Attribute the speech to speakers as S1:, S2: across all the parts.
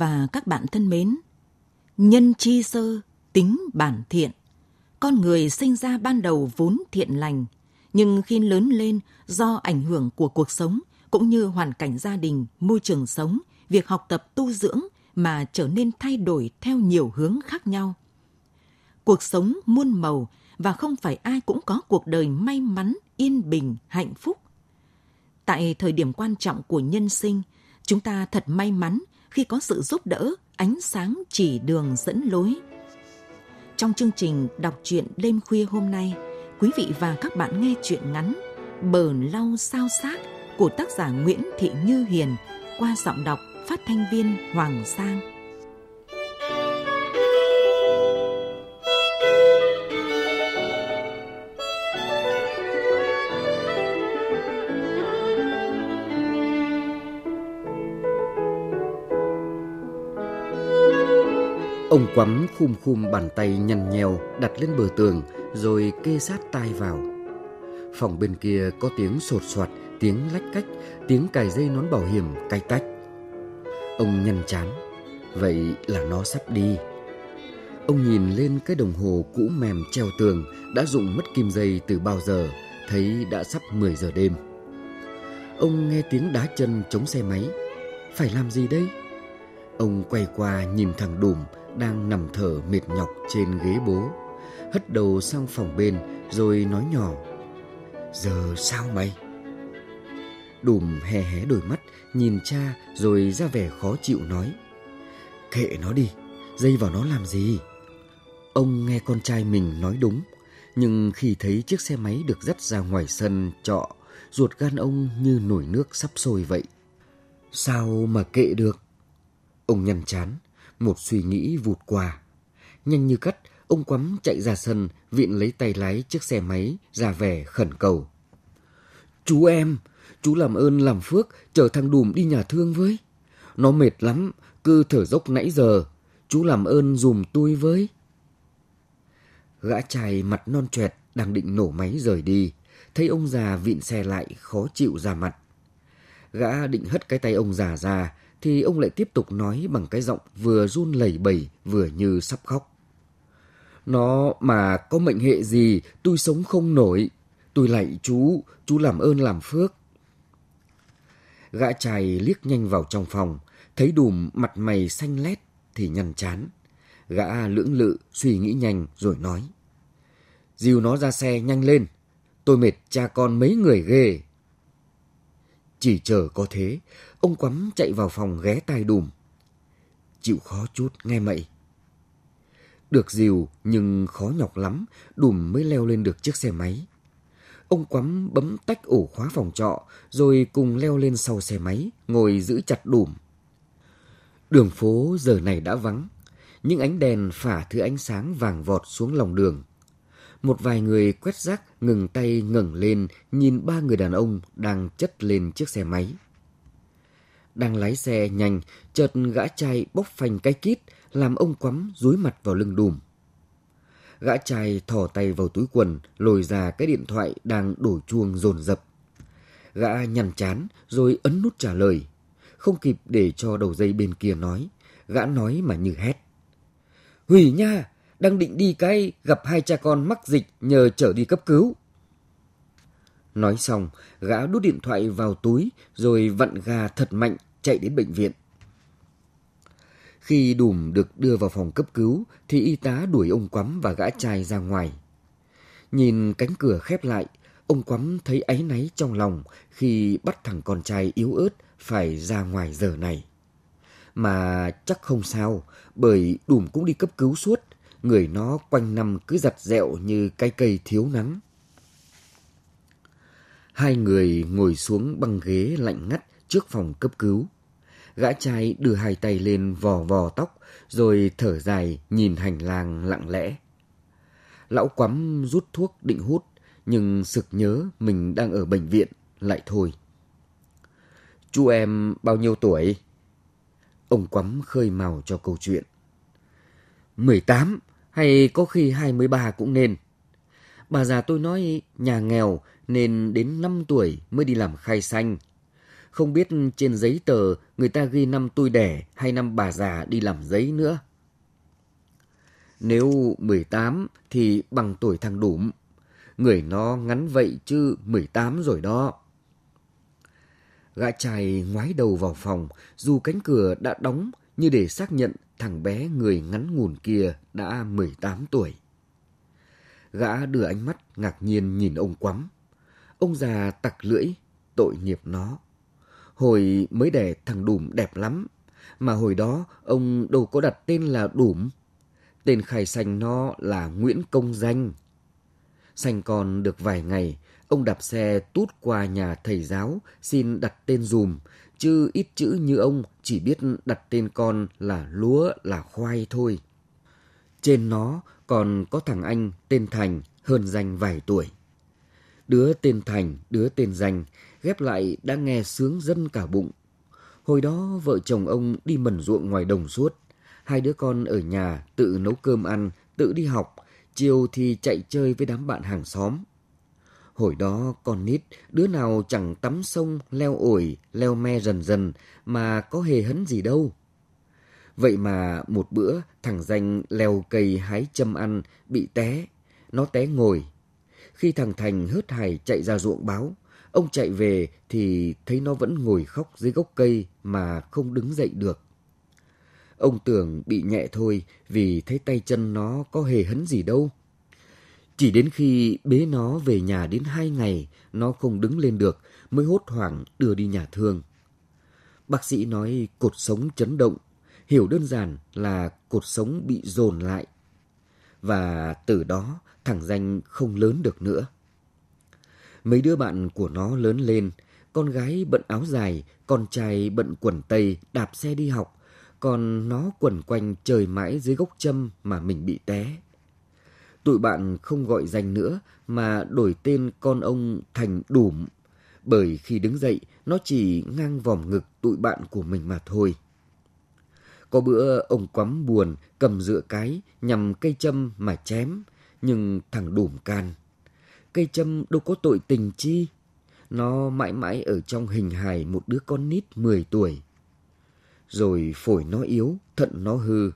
S1: và các bạn thân mến, nhân chi sơ, tính bản thiện. Con người sinh ra ban đầu vốn thiện lành, nhưng khi lớn lên do ảnh hưởng của cuộc sống cũng như hoàn cảnh gia đình, môi trường sống, việc học tập tu dưỡng mà trở nên thay đổi theo nhiều hướng khác nhau. Cuộc sống muôn màu và không phải ai cũng có cuộc đời may mắn, yên bình, hạnh phúc. Tại thời điểm quan trọng của nhân sinh, chúng ta thật may mắn khi có sự giúp đỡ, ánh sáng chỉ đường dẫn lối. Trong chương trình đọc truyện đêm khuya hôm nay, quý vị và các bạn nghe truyện ngắn Bờ lau sao xác của tác giả Nguyễn Thị Như Hiền qua giọng đọc phát thanh viên Hoàng Sang.
S2: Ông quắm khum khum bàn tay nhằn nhèo đặt lên bờ tường rồi kê sát tai vào. Phòng bên kia có tiếng sột soạt, tiếng lách cách, tiếng cài dây nón bảo hiểm cay tách. Ông nhăn chán, vậy là nó sắp đi. Ông nhìn lên cái đồng hồ cũ mềm treo tường đã dụng mất kim dây từ bao giờ, thấy đã sắp 10 giờ đêm. Ông nghe tiếng đá chân chống xe máy. Phải làm gì đây? Ông quay qua nhìn thằng Đùm đang nằm thở mệt nhọc trên ghế bố hất đầu sang phòng bên rồi nói nhỏ giờ sao mày đùm hé hé đôi mắt nhìn cha rồi ra vẻ khó chịu nói kệ nó đi dây vào nó làm gì ông nghe con trai mình nói đúng nhưng khi thấy chiếc xe máy được dắt ra ngoài sân trọ ruột gan ông như nổi nước sắp sôi vậy sao mà kệ được ông nhăn chán một suy nghĩ vụt qua. Nhanh như cắt, ông quắm chạy ra sân, vịn lấy tay lái chiếc xe máy, ra về khẩn cầu. Chú em, chú làm ơn làm phước, chở thằng đùm đi nhà thương với. Nó mệt lắm, cứ thở dốc nãy giờ. Chú làm ơn dùm tôi với. Gã trai mặt non choẹt đang định nổ máy rời đi, thấy ông già vịn xe lại khó chịu ra mặt. Gã định hất cái tay ông già ra, thì ông lại tiếp tục nói bằng cái giọng vừa run lẩy bẩy vừa như sắp khóc. Nó mà có mệnh hệ gì tôi sống không nổi. Tôi lạy chú, chú làm ơn làm phước. Gã trai liếc nhanh vào trong phòng, thấy đùm mặt mày xanh lét thì nhăn chán. Gã lưỡng lự suy nghĩ nhanh rồi nói. Dìu nó ra xe nhanh lên, tôi mệt cha con mấy người ghê. Chỉ chờ có thế, ông quắm chạy vào phòng ghé tai đùm. Chịu khó chút nghe mậy. Được dìu nhưng khó nhọc lắm, đùm mới leo lên được chiếc xe máy. Ông quắm bấm tách ổ khóa phòng trọ rồi cùng leo lên sau xe máy, ngồi giữ chặt đùm. Đường phố giờ này đã vắng, những ánh đèn phả thứ ánh sáng vàng vọt xuống lòng đường một vài người quét rác ngừng tay ngẩng lên nhìn ba người đàn ông đang chất lên chiếc xe máy. Đang lái xe nhanh, chợt gã trai bốc phanh cái kít, làm ông quắm dúi mặt vào lưng đùm. Gã trai thò tay vào túi quần, lồi ra cái điện thoại đang đổ chuông dồn dập. Gã nhằn chán rồi ấn nút trả lời. Không kịp để cho đầu dây bên kia nói, gã nói mà như hét. Hủy nha, đang định đi cái gặp hai cha con mắc dịch nhờ trở đi cấp cứu. Nói xong, gã đút điện thoại vào túi rồi vặn gà thật mạnh chạy đến bệnh viện. Khi đùm được đưa vào phòng cấp cứu thì y tá đuổi ông quắm và gã trai ra ngoài. Nhìn cánh cửa khép lại, ông quắm thấy áy náy trong lòng khi bắt thằng con trai yếu ớt phải ra ngoài giờ này. Mà chắc không sao, bởi đùm cũng đi cấp cứu suốt người nó quanh năm cứ giặt dẹo như cái cây thiếu nắng. Hai người ngồi xuống băng ghế lạnh ngắt trước phòng cấp cứu. Gã trai đưa hai tay lên vò vò tóc, rồi thở dài nhìn hành lang lặng lẽ. Lão quắm rút thuốc định hút, nhưng sực nhớ mình đang ở bệnh viện, lại thôi. Chú em bao nhiêu tuổi? Ông quắm khơi màu cho câu chuyện. Mười tám, hay có khi 23 cũng nên. Bà già tôi nói nhà nghèo nên đến 5 tuổi mới đi làm khai xanh. Không biết trên giấy tờ người ta ghi năm tôi đẻ hay năm bà già đi làm giấy nữa. Nếu 18 thì bằng tuổi thằng đủm. Người nó ngắn vậy chứ 18 rồi đó. Gã trai ngoái đầu vào phòng, dù cánh cửa đã đóng như để xác nhận thằng bé người ngắn ngủn kia đã 18 tuổi. Gã đưa ánh mắt ngạc nhiên nhìn ông quắm. Ông già tặc lưỡi, tội nghiệp nó. Hồi mới đẻ thằng đùm đẹp lắm, mà hồi đó ông đâu có đặt tên là đùm. Tên khai sanh nó là Nguyễn Công Danh. Sanh còn được vài ngày, ông đạp xe tút qua nhà thầy giáo xin đặt tên dùm chứ ít chữ như ông chỉ biết đặt tên con là lúa là khoai thôi. Trên nó còn có thằng anh tên Thành hơn danh vài tuổi. Đứa tên Thành, đứa tên Danh ghép lại đã nghe sướng dân cả bụng. Hồi đó vợ chồng ông đi mẩn ruộng ngoài đồng suốt. Hai đứa con ở nhà tự nấu cơm ăn, tự đi học, chiều thì chạy chơi với đám bạn hàng xóm. Hồi đó con nít, đứa nào chẳng tắm sông, leo ổi, leo me dần dần mà có hề hấn gì đâu. Vậy mà một bữa thằng Danh leo cây hái châm ăn, bị té. Nó té ngồi. Khi thằng Thành hớt hải chạy ra ruộng báo, ông chạy về thì thấy nó vẫn ngồi khóc dưới gốc cây mà không đứng dậy được. Ông tưởng bị nhẹ thôi vì thấy tay chân nó có hề hấn gì đâu chỉ đến khi bế nó về nhà đến hai ngày, nó không đứng lên được, mới hốt hoảng đưa đi nhà thương. Bác sĩ nói cột sống chấn động, hiểu đơn giản là cột sống bị dồn lại. Và từ đó thằng danh không lớn được nữa. Mấy đứa bạn của nó lớn lên, con gái bận áo dài, con trai bận quần tây đạp xe đi học, còn nó quẩn quanh trời mãi dưới gốc châm mà mình bị té tụi bạn không gọi danh nữa mà đổi tên con ông thành Đủm, bởi khi đứng dậy nó chỉ ngang vòm ngực tụi bạn của mình mà thôi. Có bữa ông quắm buồn cầm dựa cái nhằm cây châm mà chém, nhưng thằng Đủm can. Cây châm đâu có tội tình chi, nó mãi mãi ở trong hình hài một đứa con nít 10 tuổi. Rồi phổi nó yếu, thận nó hư,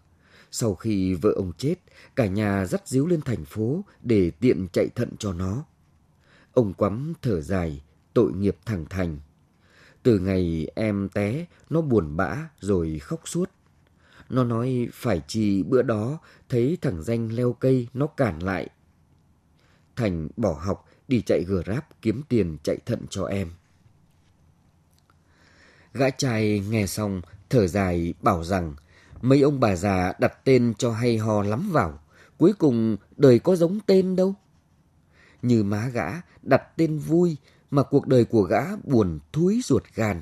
S2: sau khi vợ ông chết, cả nhà dắt díu lên thành phố để tiện chạy thận cho nó. Ông quắm thở dài, tội nghiệp thằng Thành. Từ ngày em té, nó buồn bã rồi khóc suốt. Nó nói phải chi bữa đó thấy thằng danh leo cây nó cản lại. Thành bỏ học đi chạy gờ ráp kiếm tiền chạy thận cho em. Gã trai nghe xong thở dài bảo rằng Mấy ông bà già đặt tên cho hay ho lắm vào, cuối cùng đời có giống tên đâu. Như má gã đặt tên vui mà cuộc đời của gã buồn thúi ruột gan.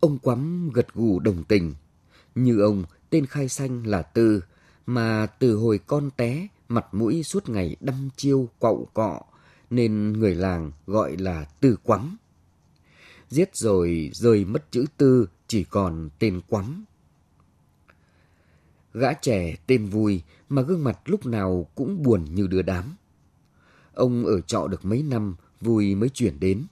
S2: Ông quắm gật gù đồng tình. Như ông, tên khai xanh là Tư, mà từ hồi con té, mặt mũi suốt ngày đâm chiêu quậu cọ, nên người làng gọi là Tư Quắm. Giết rồi rơi mất chữ Tư, chỉ còn tên Quắm. Gã trẻ tên vui mà gương mặt lúc nào cũng buồn như đứa đám. Ông ở trọ được mấy năm, vui mới chuyển đến.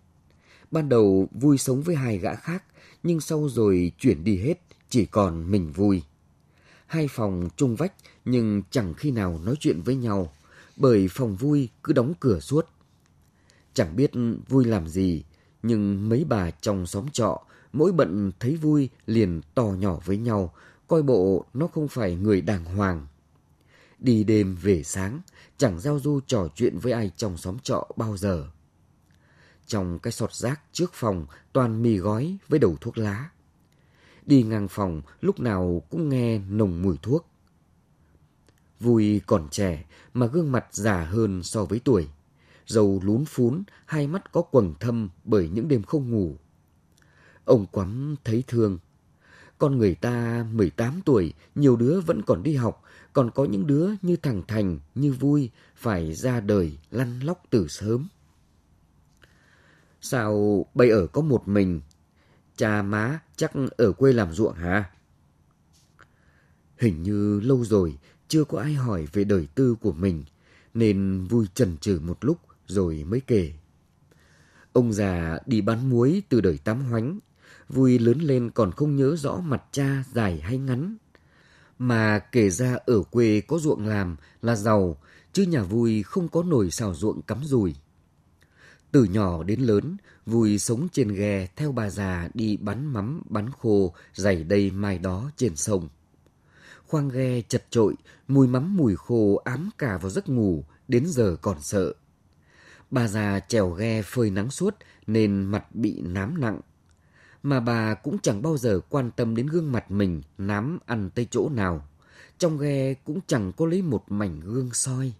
S2: Ban đầu vui sống với hai gã khác, nhưng sau rồi chuyển đi hết, chỉ còn mình vui. Hai phòng chung vách nhưng chẳng khi nào nói chuyện với nhau, bởi phòng vui cứ đóng cửa suốt. Chẳng biết vui làm gì, nhưng mấy bà trong xóm trọ mỗi bận thấy vui liền to nhỏ với nhau coi bộ nó không phải người đàng hoàng. Đi đêm về sáng, chẳng giao du trò chuyện với ai trong xóm trọ bao giờ. Trong cái sọt rác trước phòng toàn mì gói với đầu thuốc lá. Đi ngang phòng lúc nào cũng nghe nồng mùi thuốc. Vui còn trẻ mà gương mặt già hơn so với tuổi. Dầu lún phún, hai mắt có quầng thâm bởi những đêm không ngủ. Ông quắm thấy thương con người ta 18 tuổi, nhiều đứa vẫn còn đi học, còn có những đứa như thằng Thành, như Vui phải ra đời lăn lóc từ sớm. Sao bây ở có một mình? Cha má chắc ở quê làm ruộng hả? Hình như lâu rồi chưa có ai hỏi về đời tư của mình, nên Vui chần chừ một lúc rồi mới kể. Ông già đi bán muối từ đời Tám Hoánh Vui lớn lên còn không nhớ rõ mặt cha dài hay ngắn. Mà kể ra ở quê có ruộng làm là giàu, chứ nhà Vui không có nồi xào ruộng cắm rùi. Từ nhỏ đến lớn, Vui sống trên ghe theo bà già đi bắn mắm, bắn khô, giày đây mai đó trên sông. Khoang ghe chật trội, mùi mắm mùi khô ám cả vào giấc ngủ, đến giờ còn sợ. Bà già trèo ghe phơi nắng suốt nên mặt bị nám nặng, mà bà cũng chẳng bao giờ quan tâm đến gương mặt mình nám ăn tới chỗ nào. Trong ghe cũng chẳng có lấy một mảnh gương soi.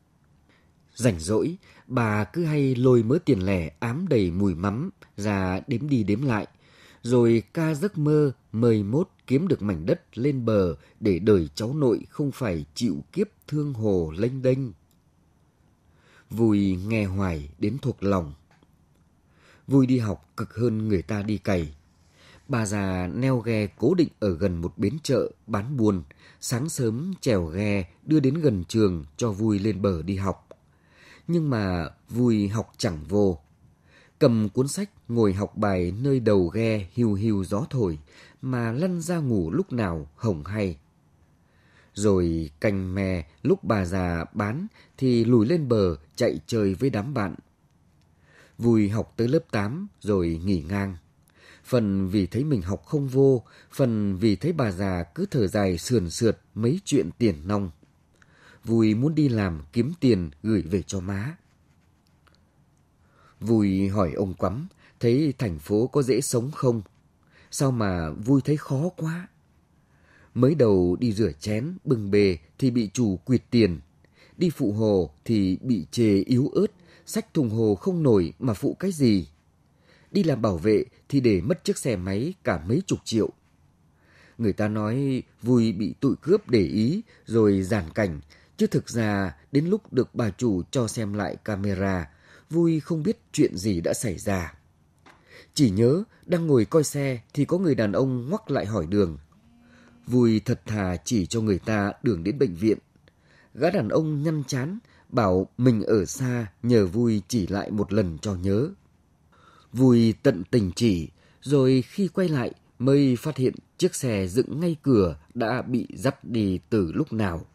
S2: Rảnh rỗi, bà cứ hay lôi mớ tiền lẻ ám đầy mùi mắm ra đếm đi đếm lại, rồi ca giấc mơ mời mốt kiếm được mảnh đất lên bờ để đời cháu nội không phải chịu kiếp thương hồ lênh đênh. Vui nghe hoài đến thuộc lòng. Vui đi học cực hơn người ta đi cày. Bà già neo ghe cố định ở gần một bến chợ bán buôn sáng sớm chèo ghe đưa đến gần trường cho vui lên bờ đi học. Nhưng mà vui học chẳng vô. Cầm cuốn sách ngồi học bài nơi đầu ghe hiu hiu gió thổi mà lăn ra ngủ lúc nào hồng hay. Rồi cành mè lúc bà già bán thì lùi lên bờ chạy chơi với đám bạn. Vui học tới lớp 8 rồi nghỉ ngang phần vì thấy mình học không vô, phần vì thấy bà già cứ thở dài sườn sượt mấy chuyện tiền nong. Vui muốn đi làm kiếm tiền gửi về cho má. Vui hỏi ông Quắm, thấy thành phố có dễ sống không? Sao mà Vui thấy khó quá? Mới đầu đi rửa chén, bưng bề thì bị chủ quyệt tiền. Đi phụ hồ thì bị chê yếu ớt, sách thùng hồ không nổi mà phụ cái gì? đi làm bảo vệ thì để mất chiếc xe máy cả mấy chục triệu. Người ta nói vui bị tụi cướp để ý rồi giàn cảnh, chứ thực ra đến lúc được bà chủ cho xem lại camera, vui không biết chuyện gì đã xảy ra. Chỉ nhớ đang ngồi coi xe thì có người đàn ông ngoắc lại hỏi đường. Vui thật thà chỉ cho người ta đường đến bệnh viện. Gã đàn ông nhăn chán, bảo mình ở xa nhờ vui chỉ lại một lần cho nhớ. Vui tận tình chỉ, rồi khi quay lại mới phát hiện chiếc xe dựng ngay cửa đã bị dắt đi từ lúc nào.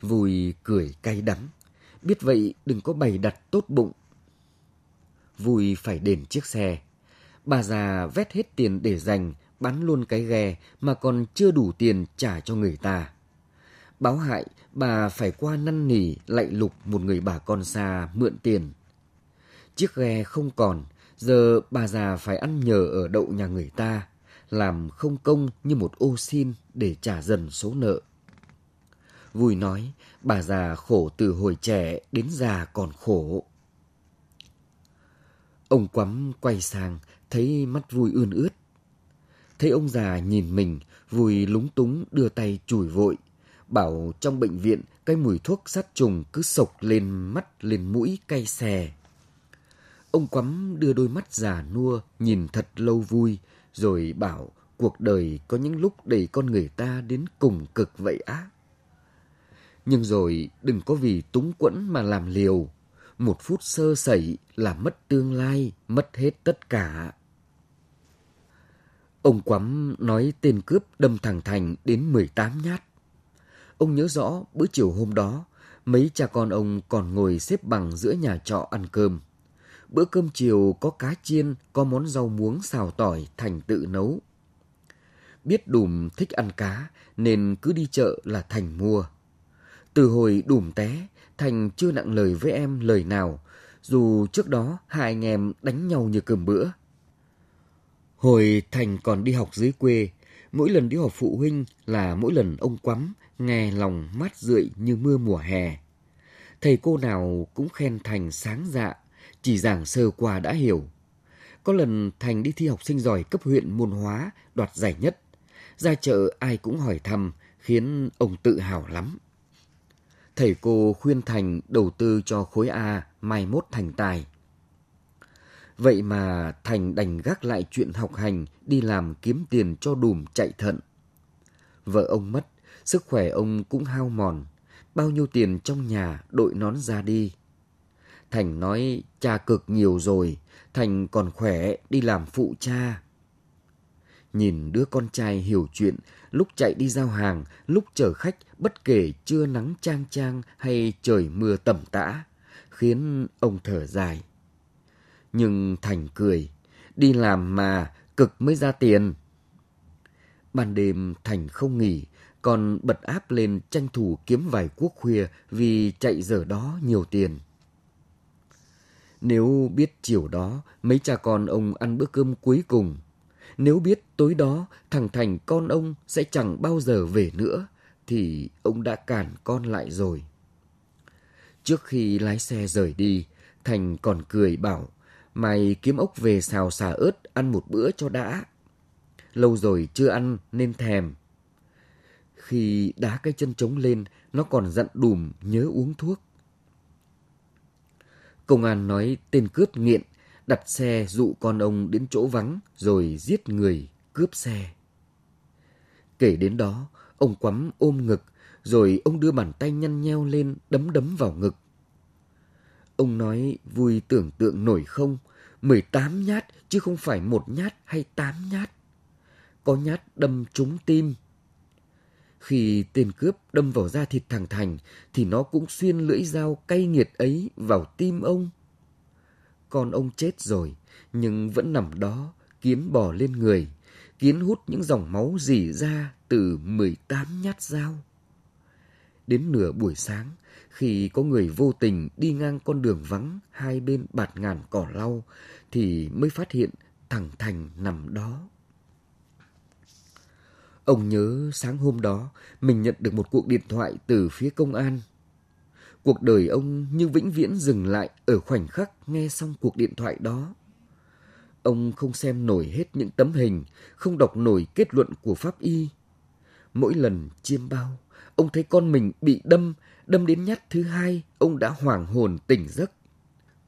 S2: Vui cười cay đắng, biết vậy đừng có bày đặt tốt bụng. Vui phải đền chiếc xe. Bà già vét hết tiền để dành, bán luôn cái ghe mà còn chưa đủ tiền trả cho người ta. Báo hại, bà phải qua năn nỉ lạy lục một người bà con xa mượn tiền Chiếc ghe không còn, giờ bà già phải ăn nhờ ở đậu nhà người ta, làm không công như một ô xin để trả dần số nợ. Vui nói, bà già khổ từ hồi trẻ đến già còn khổ. Ông quắm quay sang, thấy mắt vui ươn ướt. Thấy ông già nhìn mình, vui lúng túng đưa tay chùi vội. Bảo trong bệnh viện cái mùi thuốc sát trùng cứ sộc lên mắt lên mũi cay xè. Ông Quắm đưa đôi mắt già nua nhìn thật lâu vui, rồi bảo cuộc đời có những lúc đẩy con người ta đến cùng cực vậy á. Nhưng rồi đừng có vì túng quẫn mà làm liều. Một phút sơ sẩy là mất tương lai, mất hết tất cả. Ông Quắm nói tên cướp đâm thẳng Thành đến mười tám nhát. Ông nhớ rõ bữa chiều hôm đó, mấy cha con ông còn ngồi xếp bằng giữa nhà trọ ăn cơm. Bữa cơm chiều có cá chiên, có món rau muống xào tỏi Thành tự nấu. Biết Đùm thích ăn cá nên cứ đi chợ là Thành mua. Từ hồi Đùm té, Thành chưa nặng lời với em lời nào, dù trước đó hai anh em đánh nhau như cơm bữa. Hồi Thành còn đi học dưới quê, mỗi lần đi họp phụ huynh là mỗi lần ông quắm, nghe lòng mát rượi như mưa mùa hè. Thầy cô nào cũng khen Thành sáng dạ, chỉ giảng sơ qua đã hiểu. Có lần Thành đi thi học sinh giỏi cấp huyện môn hóa, đoạt giải nhất. Ra chợ ai cũng hỏi thăm, khiến ông tự hào lắm. Thầy cô khuyên Thành đầu tư cho khối A mai mốt thành tài. Vậy mà Thành đành gác lại chuyện học hành, đi làm kiếm tiền cho đùm chạy thận. Vợ ông mất, sức khỏe ông cũng hao mòn. Bao nhiêu tiền trong nhà đội nón ra đi. Thành nói cha cực nhiều rồi, Thành còn khỏe đi làm phụ cha. Nhìn đứa con trai hiểu chuyện, lúc chạy đi giao hàng, lúc chở khách, bất kể trưa nắng chang chang hay trời mưa tầm tã, khiến ông thở dài. Nhưng Thành cười, đi làm mà cực mới ra tiền. Ban đêm Thành không nghỉ, còn bật áp lên tranh thủ kiếm vài cuốc khuya vì chạy giờ đó nhiều tiền. Nếu biết chiều đó mấy cha con ông ăn bữa cơm cuối cùng, nếu biết tối đó thằng Thành con ông sẽ chẳng bao giờ về nữa, thì ông đã cản con lại rồi. Trước khi lái xe rời đi, Thành còn cười bảo, mày kiếm ốc về xào xà ớt ăn một bữa cho đã. Lâu rồi chưa ăn nên thèm. Khi đá cái chân trống lên, nó còn dặn đùm nhớ uống thuốc. Công an nói tên cướp nghiện, đặt xe dụ con ông đến chỗ vắng rồi giết người cướp xe. Kể đến đó, ông quắm ôm ngực, rồi ông đưa bàn tay nhăn nheo lên đấm đấm vào ngực. Ông nói vui tưởng tượng nổi không, 18 nhát chứ không phải một nhát hay 8 nhát. Có nhát đâm trúng tim, khi tên cướp đâm vào da thịt thằng Thành thì nó cũng xuyên lưỡi dao cay nghiệt ấy vào tim ông. Con ông chết rồi nhưng vẫn nằm đó, kiến bò lên người, kiến hút những dòng máu rỉ ra từ mười tám nhát dao. Đến nửa buổi sáng, khi có người vô tình đi ngang con đường vắng hai bên bạt ngàn cỏ lau thì mới phát hiện thằng Thành nằm đó. Ông nhớ sáng hôm đó mình nhận được một cuộc điện thoại từ phía công an. Cuộc đời ông như vĩnh viễn dừng lại ở khoảnh khắc nghe xong cuộc điện thoại đó. Ông không xem nổi hết những tấm hình, không đọc nổi kết luận của pháp y. Mỗi lần chiêm bao, ông thấy con mình bị đâm, đâm đến nhát thứ hai, ông đã hoảng hồn tỉnh giấc.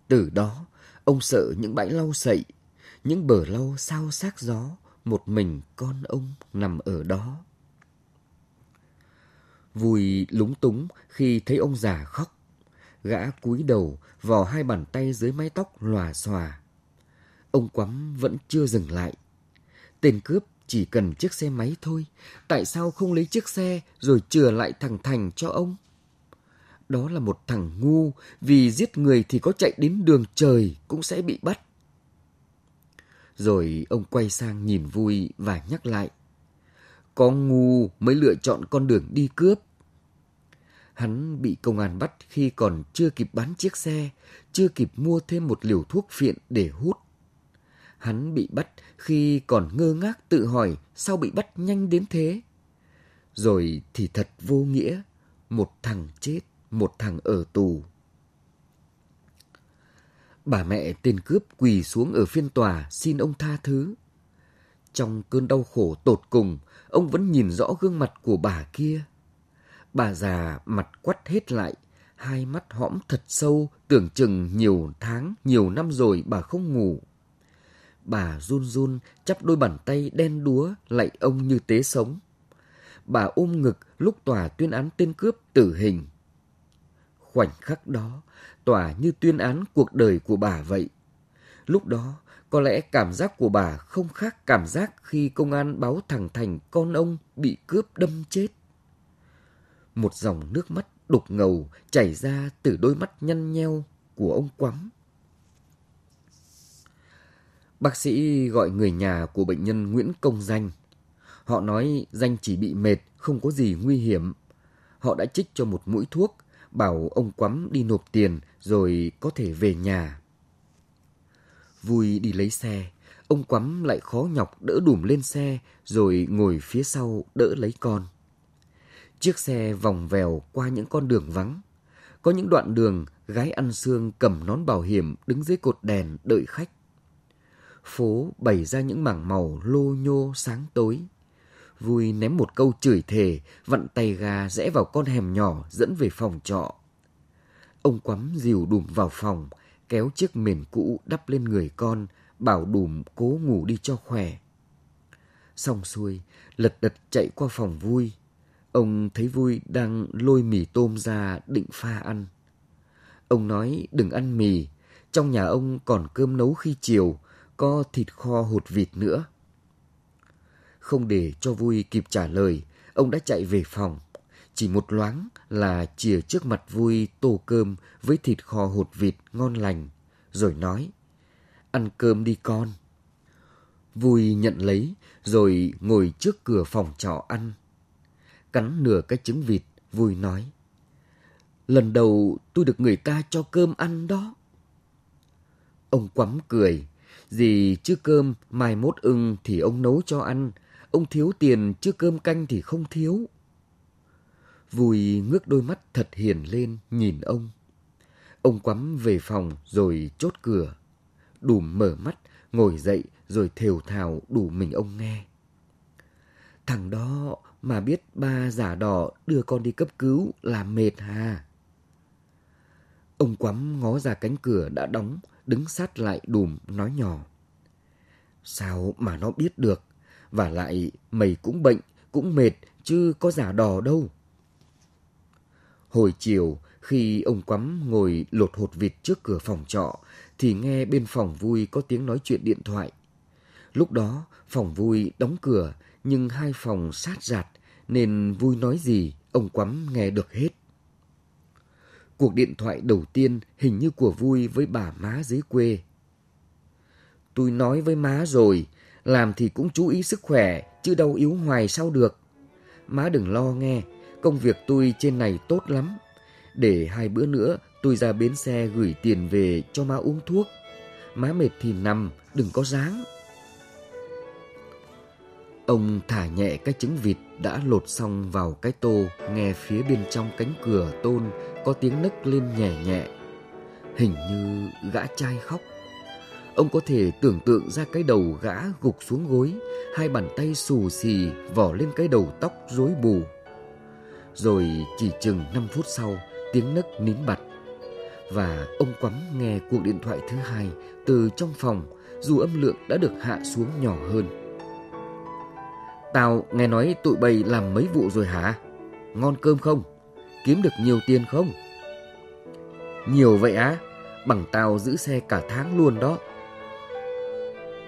S2: Từ đó, ông sợ những bãi lau sậy, những bờ lau sao sát gió, một mình con ông nằm ở đó. Vui lúng túng khi thấy ông già khóc. Gã cúi đầu vò hai bàn tay dưới mái tóc lòa xòa. Ông quắm vẫn chưa dừng lại. Tên cướp chỉ cần chiếc xe máy thôi. Tại sao không lấy chiếc xe rồi chừa lại thằng Thành cho ông? Đó là một thằng ngu vì giết người thì có chạy đến đường trời cũng sẽ bị bắt. Rồi ông quay sang nhìn vui và nhắc lại. Có ngu mới lựa chọn con đường đi cướp. Hắn bị công an bắt khi còn chưa kịp bán chiếc xe, chưa kịp mua thêm một liều thuốc phiện để hút. Hắn bị bắt khi còn ngơ ngác tự hỏi sao bị bắt nhanh đến thế. Rồi thì thật vô nghĩa, một thằng chết, một thằng ở tù. Bà mẹ tên cướp quỳ xuống ở phiên tòa xin ông tha thứ. Trong cơn đau khổ tột cùng, ông vẫn nhìn rõ gương mặt của bà kia. Bà già mặt quắt hết lại, hai mắt hõm thật sâu, tưởng chừng nhiều tháng, nhiều năm rồi bà không ngủ. Bà run run, chắp đôi bàn tay đen đúa, lạy ông như tế sống. Bà ôm ngực lúc tòa tuyên án tên cướp tử hình. Khoảnh khắc đó, tỏa như tuyên án cuộc đời của bà vậy. Lúc đó, có lẽ cảm giác của bà không khác cảm giác khi công an báo thẳng Thành con ông bị cướp đâm chết. Một dòng nước mắt đục ngầu chảy ra từ đôi mắt nhăn nheo của ông Quắm. Bác sĩ gọi người nhà của bệnh nhân Nguyễn Công Danh. Họ nói Danh chỉ bị mệt, không có gì nguy hiểm. Họ đã trích cho một mũi thuốc bảo ông quắm đi nộp tiền rồi có thể về nhà. Vui đi lấy xe, ông quắm lại khó nhọc đỡ đùm lên xe rồi ngồi phía sau đỡ lấy con. Chiếc xe vòng vèo qua những con đường vắng. Có những đoạn đường gái ăn xương cầm nón bảo hiểm đứng dưới cột đèn đợi khách. Phố bày ra những mảng màu lô nhô sáng tối. Vui ném một câu chửi thề, vặn tay ga rẽ vào con hẻm nhỏ dẫn về phòng trọ. Ông quắm dìu đùm vào phòng, kéo chiếc mền cũ đắp lên người con, bảo đùm cố ngủ đi cho khỏe. Xong xuôi, lật đật chạy qua phòng vui. Ông thấy vui đang lôi mì tôm ra định pha ăn. Ông nói đừng ăn mì, trong nhà ông còn cơm nấu khi chiều, có thịt kho hột vịt nữa không để cho vui kịp trả lời, ông đã chạy về phòng. Chỉ một loáng là chìa trước mặt vui tô cơm với thịt kho hột vịt ngon lành, rồi nói, ăn cơm đi con. Vui nhận lấy, rồi ngồi trước cửa phòng trọ ăn. Cắn nửa cái trứng vịt, vui nói, lần đầu tôi được người ta cho cơm ăn đó. Ông quắm cười, gì chứ cơm mai mốt ưng thì ông nấu cho ăn, Ông thiếu tiền chứ cơm canh thì không thiếu. vùi ngước đôi mắt thật hiền lên nhìn ông. Ông quắm về phòng rồi chốt cửa. Đùm mở mắt, ngồi dậy rồi thều thào đủ mình ông nghe. Thằng đó mà biết ba giả đỏ đưa con đi cấp cứu là mệt hà. Ông quắm ngó ra cánh cửa đã đóng, đứng sát lại đùm nói nhỏ. Sao mà nó biết được? Và lại mày cũng bệnh, cũng mệt, chứ có giả đò đâu. Hồi chiều, khi ông quắm ngồi lột hột vịt trước cửa phòng trọ, thì nghe bên phòng vui có tiếng nói chuyện điện thoại. Lúc đó, phòng vui đóng cửa, nhưng hai phòng sát giặt, nên vui nói gì, ông quắm nghe được hết. Cuộc điện thoại đầu tiên hình như của vui với bà má dưới quê. Tôi nói với má rồi, làm thì cũng chú ý sức khỏe, chứ đâu yếu hoài sao được. Má đừng lo nghe, công việc tôi trên này tốt lắm. Để hai bữa nữa tôi ra bến xe gửi tiền về cho má uống thuốc. Má mệt thì nằm, đừng có dáng. Ông thả nhẹ cái trứng vịt đã lột xong vào cái tô, nghe phía bên trong cánh cửa tôn có tiếng nấc lên nhẹ nhẹ. Hình như gã trai khóc. Ông có thể tưởng tượng ra cái đầu gã gục xuống gối, hai bàn tay xù xì vỏ lên cái đầu tóc rối bù. Rồi chỉ chừng năm phút sau, tiếng nấc nín bặt. Và ông quắm nghe cuộc điện thoại thứ hai từ trong phòng, dù âm lượng đã được hạ xuống nhỏ hơn. Tao nghe nói tụi bay làm mấy vụ rồi hả? Ngon cơm không? Kiếm được nhiều tiền không? Nhiều vậy á? Bằng tao giữ xe cả tháng luôn đó.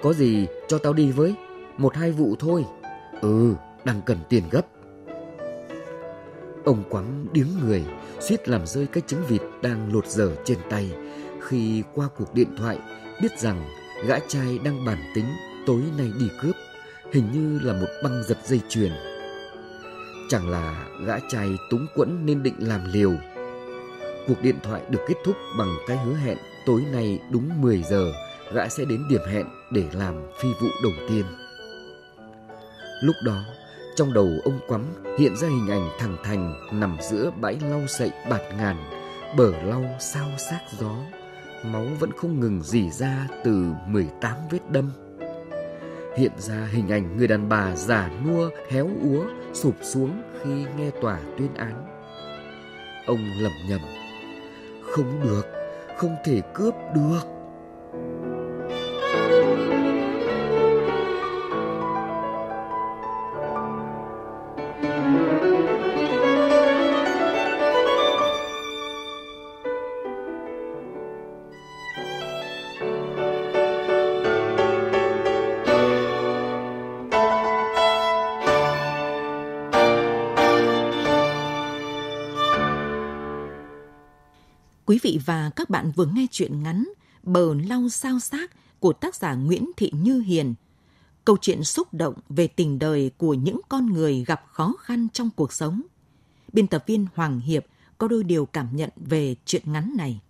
S2: Có gì cho tao đi với, một hai vụ thôi. Ừ, đang cần tiền gấp. Ông quắm điếng người, suýt làm rơi cái trứng vịt đang lột dở trên tay khi qua cuộc điện thoại biết rằng gã trai đang bản tính tối nay đi cướp, hình như là một băng giật dây chuyền. Chẳng là gã trai túng quẫn nên định làm liều. Cuộc điện thoại được kết thúc bằng cái hứa hẹn tối nay đúng 10 giờ gã sẽ đến điểm hẹn để làm phi vụ đầu tiên. Lúc đó, trong đầu ông quắm hiện ra hình ảnh thằng Thành nằm giữa bãi lau sậy bạt ngàn, bờ lau sao xác gió, máu vẫn không ngừng dỉ ra từ 18 vết đâm. Hiện ra hình ảnh người đàn bà già nua, héo úa, sụp xuống khi nghe tòa tuyên án. Ông lẩm nhẩm, không được, không thể cướp được.
S1: vị và các bạn vừa nghe chuyện ngắn Bờ lau sao xác của tác giả Nguyễn Thị Như Hiền. Câu chuyện xúc động về tình đời của những con người gặp khó khăn trong cuộc sống. Biên tập viên Hoàng Hiệp có đôi điều cảm nhận về chuyện ngắn này.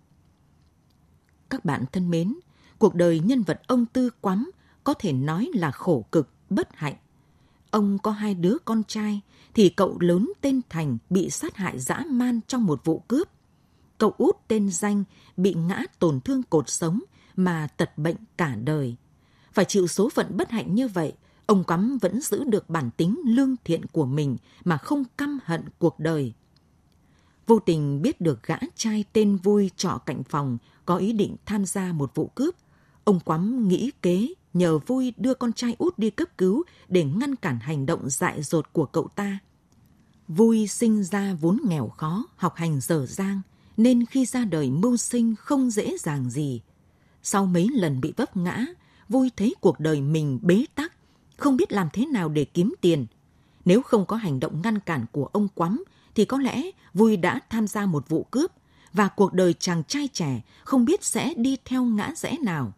S1: Các bạn thân mến, cuộc đời nhân vật ông Tư Quắm có thể nói là khổ cực, bất hạnh. Ông có hai đứa con trai thì cậu lớn tên Thành bị sát hại dã man trong một vụ cướp – cậu út tên danh bị ngã tổn thương cột sống mà tật bệnh cả đời. Phải chịu số phận bất hạnh như vậy, ông Cắm vẫn giữ được bản tính lương thiện của mình mà không căm hận cuộc đời. Vô tình biết được gã trai tên vui trọ cạnh phòng có ý định tham gia một vụ cướp. Ông Quắm nghĩ kế nhờ vui đưa con trai út đi cấp cứu để ngăn cản hành động dại dột của cậu ta. Vui sinh ra vốn nghèo khó, học hành dở dang, nên khi ra đời mưu sinh không dễ dàng gì. Sau mấy lần bị vấp ngã, vui thấy cuộc đời mình bế tắc, không biết làm thế nào để kiếm tiền. Nếu không có hành động ngăn cản của ông Quắm, thì có lẽ Vui đã tham gia một vụ cướp và cuộc đời chàng trai trẻ không biết sẽ đi theo ngã rẽ nào.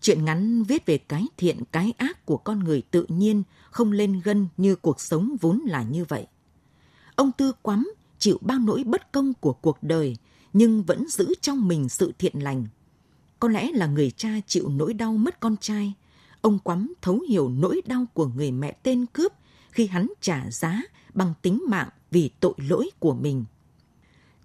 S1: Chuyện ngắn viết về cái thiện cái ác của con người tự nhiên không lên gân như cuộc sống vốn là như vậy. Ông Tư Quắm chịu bao nỗi bất công của cuộc đời nhưng vẫn giữ trong mình sự thiện lành. Có lẽ là người cha chịu nỗi đau mất con trai, ông Quắm thấu hiểu nỗi đau của người mẹ tên cướp khi hắn trả giá bằng tính mạng vì tội lỗi của mình.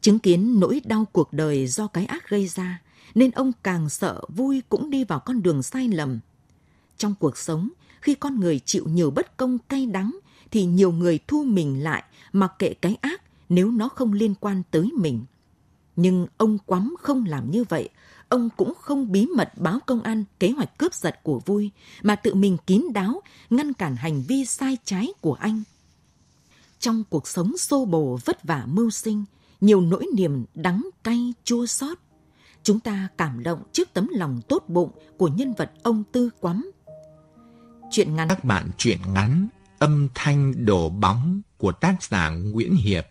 S1: Chứng kiến nỗi đau cuộc đời do cái ác gây ra, nên ông càng sợ vui cũng đi vào con đường sai lầm. Trong cuộc sống, khi con người chịu nhiều bất công cay đắng, thì nhiều người thu mình lại mặc kệ cái ác nếu nó không liên quan tới mình. Nhưng ông quắm không làm như vậy, ông cũng không bí mật báo công an kế hoạch cướp giật của Vui, mà tự mình kín đáo ngăn cản hành vi sai trái của anh. Trong cuộc sống xô bồ vất vả mưu sinh, nhiều nỗi niềm đắng cay chua xót, chúng ta cảm động trước tấm lòng tốt bụng của nhân vật ông Tư Quắm.
S3: Chuyện ngắn Các bạn chuyện ngắn Âm thanh đổ bóng của tác giả Nguyễn Hiệp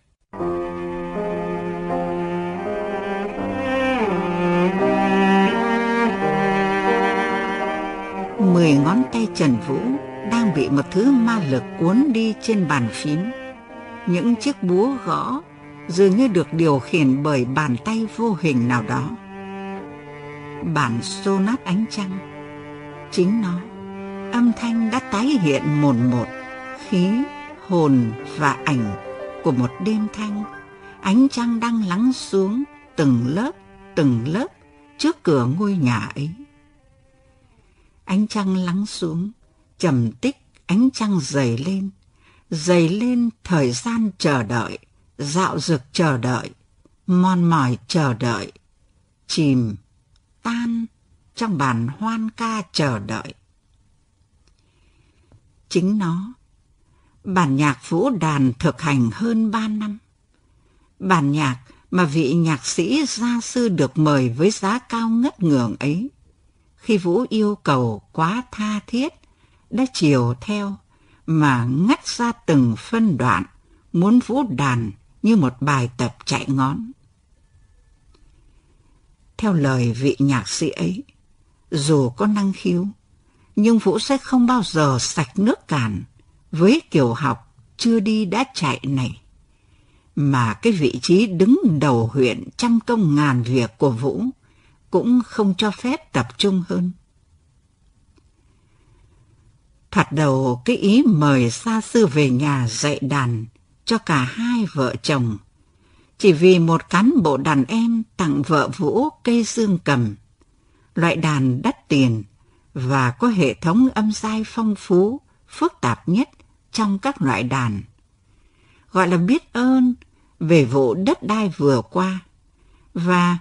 S4: mười ngón tay Trần Vũ đang bị một thứ ma lực cuốn đi trên bàn phím. Những chiếc búa gõ dường như được điều khiển bởi bàn tay vô hình nào đó. Bản sonat ánh trăng, chính nó, âm thanh đã tái hiện một một, khí, hồn và ảnh của một đêm thanh. Ánh trăng đang lắng xuống từng lớp, từng lớp trước cửa ngôi nhà ấy. Ánh trăng lắng xuống, trầm tích ánh trăng dày lên, dày lên thời gian chờ đợi, dạo dực chờ đợi, mòn mỏi chờ đợi, chìm, tan trong bản hoan ca chờ đợi. Chính nó, bản nhạc vũ đàn thực hành hơn ba năm. Bản nhạc mà vị nhạc sĩ gia sư được mời với giá cao ngất ngường ấy khi Vũ yêu cầu quá tha thiết, đã chiều theo mà ngắt ra từng phân đoạn, muốn Vũ đàn như một bài tập chạy ngón. Theo lời vị nhạc sĩ ấy, dù có năng khiếu, nhưng Vũ sẽ không bao giờ sạch nước cạn với kiểu học chưa đi đã chạy này. Mà cái vị trí đứng đầu huyện trăm công ngàn việc của Vũ cũng không cho phép tập trung hơn. Thoạt đầu cái ý mời gia sư về nhà dạy đàn cho cả hai vợ chồng, chỉ vì một cán bộ đàn em tặng vợ Vũ cây dương cầm, loại đàn đắt tiền và có hệ thống âm sai phong phú, phức tạp nhất trong các loại đàn. Gọi là biết ơn về vụ đất đai vừa qua và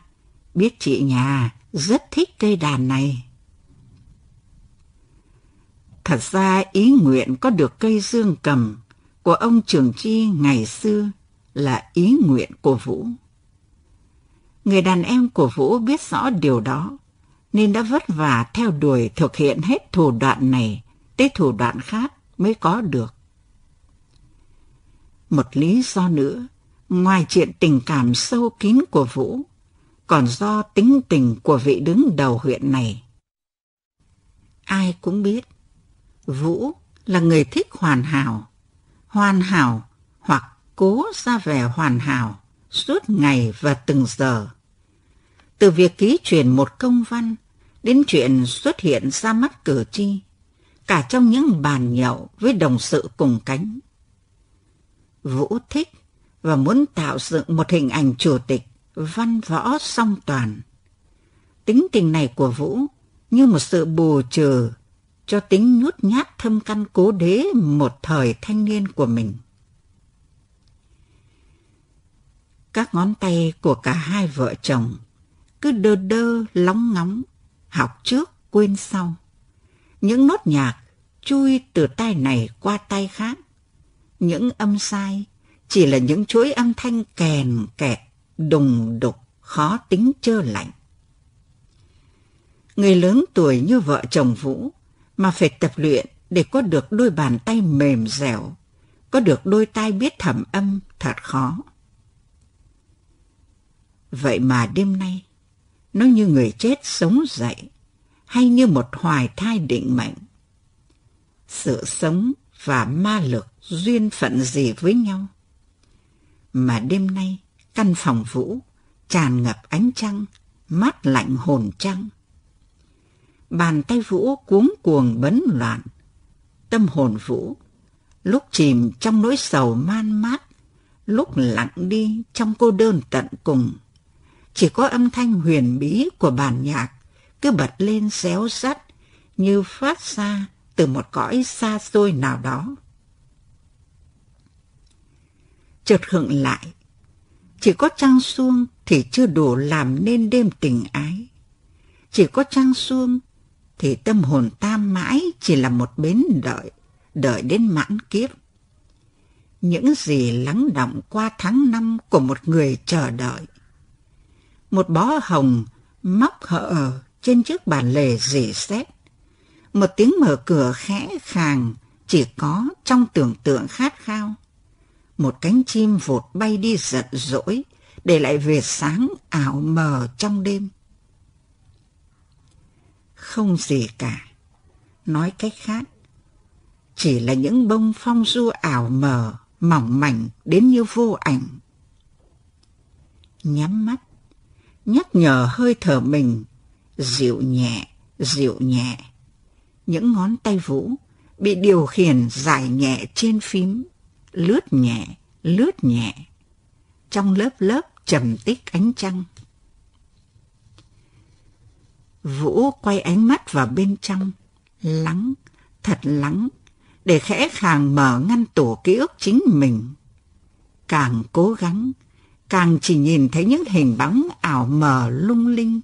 S4: biết chị nhà rất thích cây đàn này. Thật ra ý nguyện có được cây dương cầm của ông Trường Chi ngày xưa là ý nguyện của Vũ. Người đàn em của Vũ biết rõ điều đó, nên đã vất vả theo đuổi thực hiện hết thủ đoạn này tới thủ đoạn khác mới có được. Một lý do nữa, ngoài chuyện tình cảm sâu kín của Vũ, còn do tính tình của vị đứng đầu huyện này. Ai cũng biết, Vũ là người thích hoàn hảo, hoàn hảo hoặc cố ra vẻ hoàn hảo suốt ngày và từng giờ. Từ việc ký truyền một công văn đến chuyện xuất hiện ra mắt cử tri, cả trong những bàn nhậu với đồng sự cùng cánh. Vũ thích và muốn tạo dựng một hình ảnh chủ tịch văn võ song toàn. Tính tình này của Vũ như một sự bù trừ cho tính nhút nhát thâm căn cố đế một thời thanh niên của mình. Các ngón tay của cả hai vợ chồng cứ đơ đơ lóng ngóng, học trước quên sau. Những nốt nhạc chui từ tay này qua tay khác. Những âm sai chỉ là những chuỗi âm thanh kèn kẹt đùng đục, khó tính trơ lạnh. Người lớn tuổi như vợ chồng Vũ mà phải tập luyện để có được đôi bàn tay mềm dẻo, có được đôi tai biết thẩm âm thật khó. Vậy mà đêm nay, nó như người chết sống dậy, hay như một hoài thai định mệnh. Sự sống và ma lực duyên phận gì với nhau? Mà đêm nay, Căn phòng Vũ tràn ngập ánh trăng, mát lạnh hồn trăng. Bàn tay Vũ cuống cuồng bấn loạn. Tâm hồn Vũ lúc chìm trong nỗi sầu man mát, lúc lặng đi trong cô đơn tận cùng. Chỉ có âm thanh huyền bí của bản nhạc cứ bật lên xéo rắt như phát ra từ một cõi xa xôi nào đó. Chợt khựng lại, chỉ có trăng xuông thì chưa đủ làm nên đêm tình ái. Chỉ có trăng xuông thì tâm hồn ta mãi chỉ là một bến đợi, đợi đến mãn kiếp. Những gì lắng động qua tháng năm của một người chờ đợi. Một bó hồng móc hở trên chiếc bàn lề rỉ sét. Một tiếng mở cửa khẽ khàng chỉ có trong tưởng tượng khát khao một cánh chim vụt bay đi giận dỗi để lại vệt sáng ảo mờ trong đêm. Không gì cả. Nói cách khác, chỉ là những bông phong du ảo mờ, mỏng mảnh đến như vô ảnh. Nhắm mắt, nhắc nhở hơi thở mình, dịu nhẹ, dịu nhẹ. Những ngón tay Vũ bị điều khiển giải nhẹ trên phím lướt nhẹ, lướt nhẹ. Trong lớp lớp trầm tích ánh trăng. Vũ quay ánh mắt vào bên trong, lắng, thật lắng, để khẽ khàng mở ngăn tủ ký ức chính mình. Càng cố gắng, càng chỉ nhìn thấy những hình bóng ảo mờ lung linh,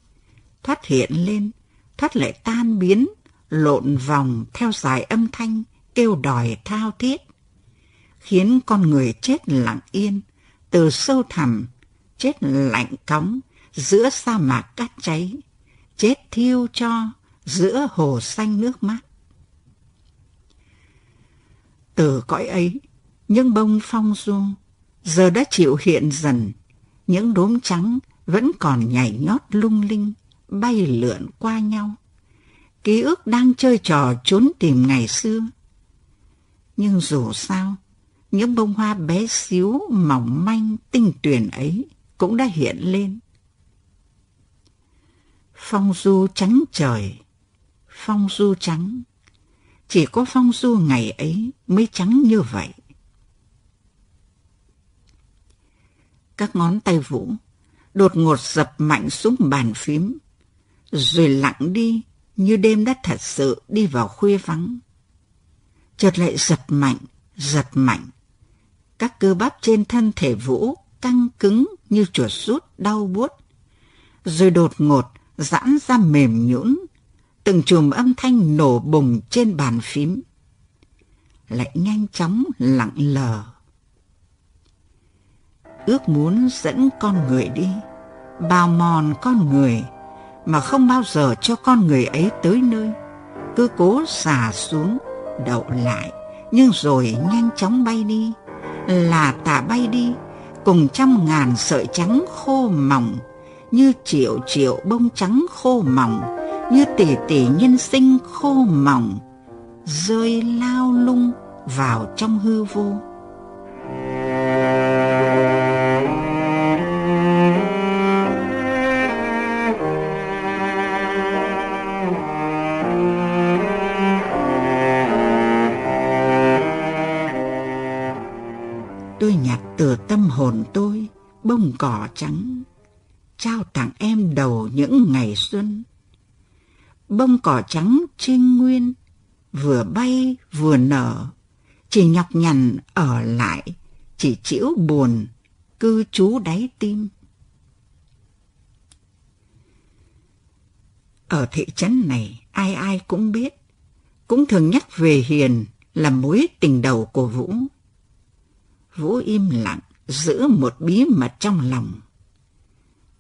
S4: thoát hiện lên, thoát lại tan biến, lộn vòng theo dài âm thanh kêu đòi thao thiết khiến con người chết lặng yên, từ sâu thẳm, chết lạnh cóng giữa sa mạc cát cháy, chết thiêu cho giữa hồ xanh nước mát. Từ cõi ấy, những bông phong du giờ đã chịu hiện dần, những đốm trắng vẫn còn nhảy nhót lung linh, bay lượn qua nhau. Ký ức đang chơi trò trốn tìm ngày xưa. Nhưng dù sao, những bông hoa bé xíu, mỏng manh, tinh tuyền ấy cũng đã hiện lên. Phong du trắng trời, phong du trắng, chỉ có phong du ngày ấy mới trắng như vậy. Các ngón tay Vũ đột ngột dập mạnh xuống bàn phím, rồi lặng đi như đêm đã thật sự đi vào khuya vắng. Chợt lại giật mạnh, giật mạnh các cơ bắp trên thân thể Vũ căng cứng như chuột rút đau buốt. Rồi đột ngột giãn ra mềm nhũn, từng chùm âm thanh nổ bùng trên bàn phím. Lại nhanh chóng lặng lờ. Ước muốn dẫn con người đi, bào mòn con người, mà không bao giờ cho con người ấy tới nơi. Cứ cố xà xuống, đậu lại, nhưng rồi nhanh chóng bay đi là tà bay đi cùng trăm ngàn sợi trắng khô mỏng như triệu triệu bông trắng khô mỏng như tỷ tỷ nhân sinh khô mỏng rơi lao lung vào trong hư vô cỏ trắng trinh nguyên, vừa bay vừa nở, chỉ nhọc nhằn ở lại, chỉ chịu buồn, cư trú đáy tim. Ở thị trấn này, ai ai cũng biết, cũng thường nhắc về Hiền là mối tình đầu của Vũ. Vũ im lặng, giữ một bí mật trong lòng.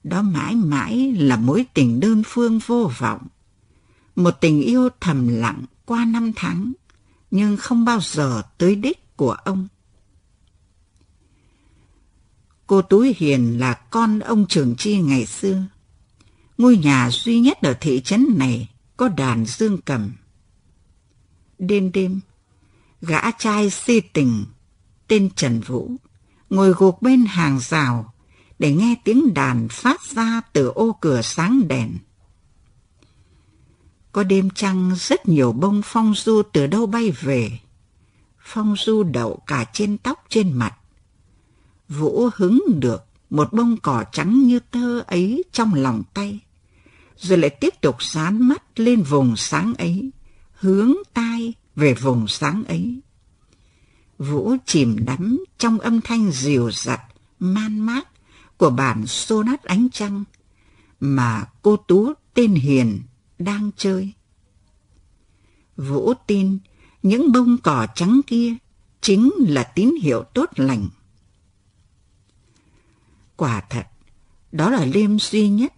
S4: Đó mãi mãi là mối tình đơn phương vô vọng một tình yêu thầm lặng qua năm tháng, nhưng không bao giờ tới đích của ông. Cô Túi Hiền là con ông Trường Chi ngày xưa. Ngôi nhà duy nhất ở thị trấn này có đàn dương cầm. Đêm đêm, gã trai si tình, tên Trần Vũ, ngồi gục bên hàng rào để nghe tiếng đàn phát ra từ ô cửa sáng đèn. Có đêm trăng rất nhiều bông phong du từ đâu bay về. Phong du đậu cả trên tóc trên mặt. Vũ hứng được một bông cỏ trắng như tơ ấy trong lòng tay. Rồi lại tiếp tục dán mắt lên vùng sáng ấy, hướng tai về vùng sáng ấy. Vũ chìm đắm trong âm thanh dịu dặt, man mát của bản sonat ánh trăng mà cô Tú tên Hiền đang chơi. Vũ tin những bông cỏ trắng kia chính là tín hiệu tốt lành. Quả thật, đó là đêm duy nhất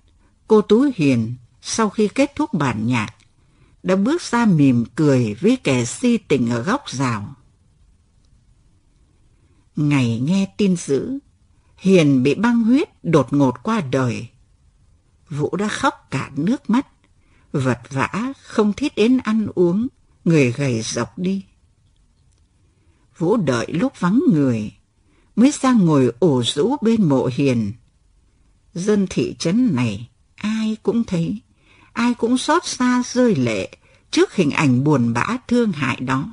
S4: cô Tú Hiền sau khi kết thúc bản nhạc đã bước ra mỉm cười với kẻ si tình ở góc rào. Ngày nghe tin dữ, Hiền bị băng huyết đột ngột qua đời. Vũ đã khóc cả nước mắt vật vã, không thiết đến ăn uống, người gầy dọc đi. Vũ đợi lúc vắng người, mới ra ngồi ổ rũ bên mộ hiền. Dân thị trấn này, ai cũng thấy, ai cũng xót xa rơi lệ trước hình ảnh buồn bã thương hại đó.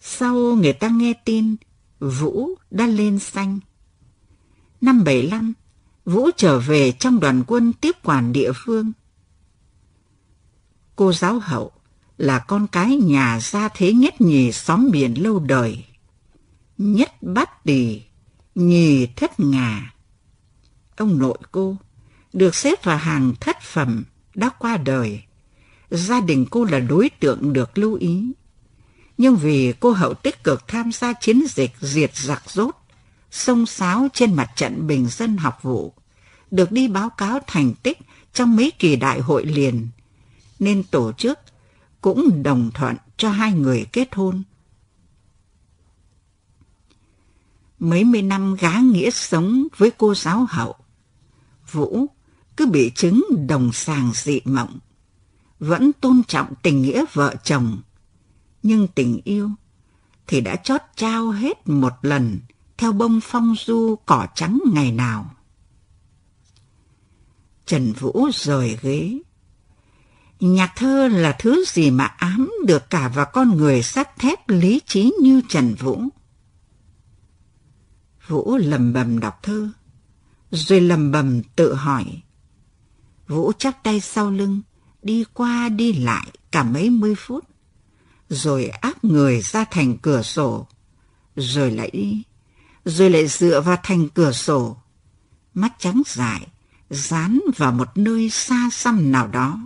S4: Sau người ta nghe tin Vũ đã lên xanh. Năm 75, Vũ trở về trong đoàn quân tiếp quản địa phương. Cô giáo hậu là con cái nhà gia thế nhất nhì xóm biển lâu đời. Nhất bát tỳ nhì thất ngà. Ông nội cô được xếp vào hàng thất phẩm đã qua đời. Gia đình cô là đối tượng được lưu ý. Nhưng vì cô hậu tích cực tham gia chiến dịch diệt giặc rốt, sông sáo trên mặt trận bình dân học vụ, được đi báo cáo thành tích trong mấy kỳ đại hội liền, nên tổ chức cũng đồng thuận cho hai người kết hôn. Mấy mươi năm gá nghĩa sống với cô giáo hậu, Vũ cứ bị chứng đồng sàng dị mộng, vẫn tôn trọng tình nghĩa vợ chồng, nhưng tình yêu thì đã chót trao hết một lần theo bông phong du cỏ trắng ngày nào. Trần Vũ rời ghế. Nhạc thơ là thứ gì mà ám được cả vào con người sắt thép lý trí như Trần Vũ. Vũ lầm bầm đọc thơ, rồi lầm bầm tự hỏi. Vũ chắp tay sau lưng, đi qua đi lại cả mấy mươi phút, rồi áp người ra thành cửa sổ, rồi lại đi rồi lại dựa vào thành cửa sổ. Mắt trắng dại, dán vào một nơi xa xăm nào đó.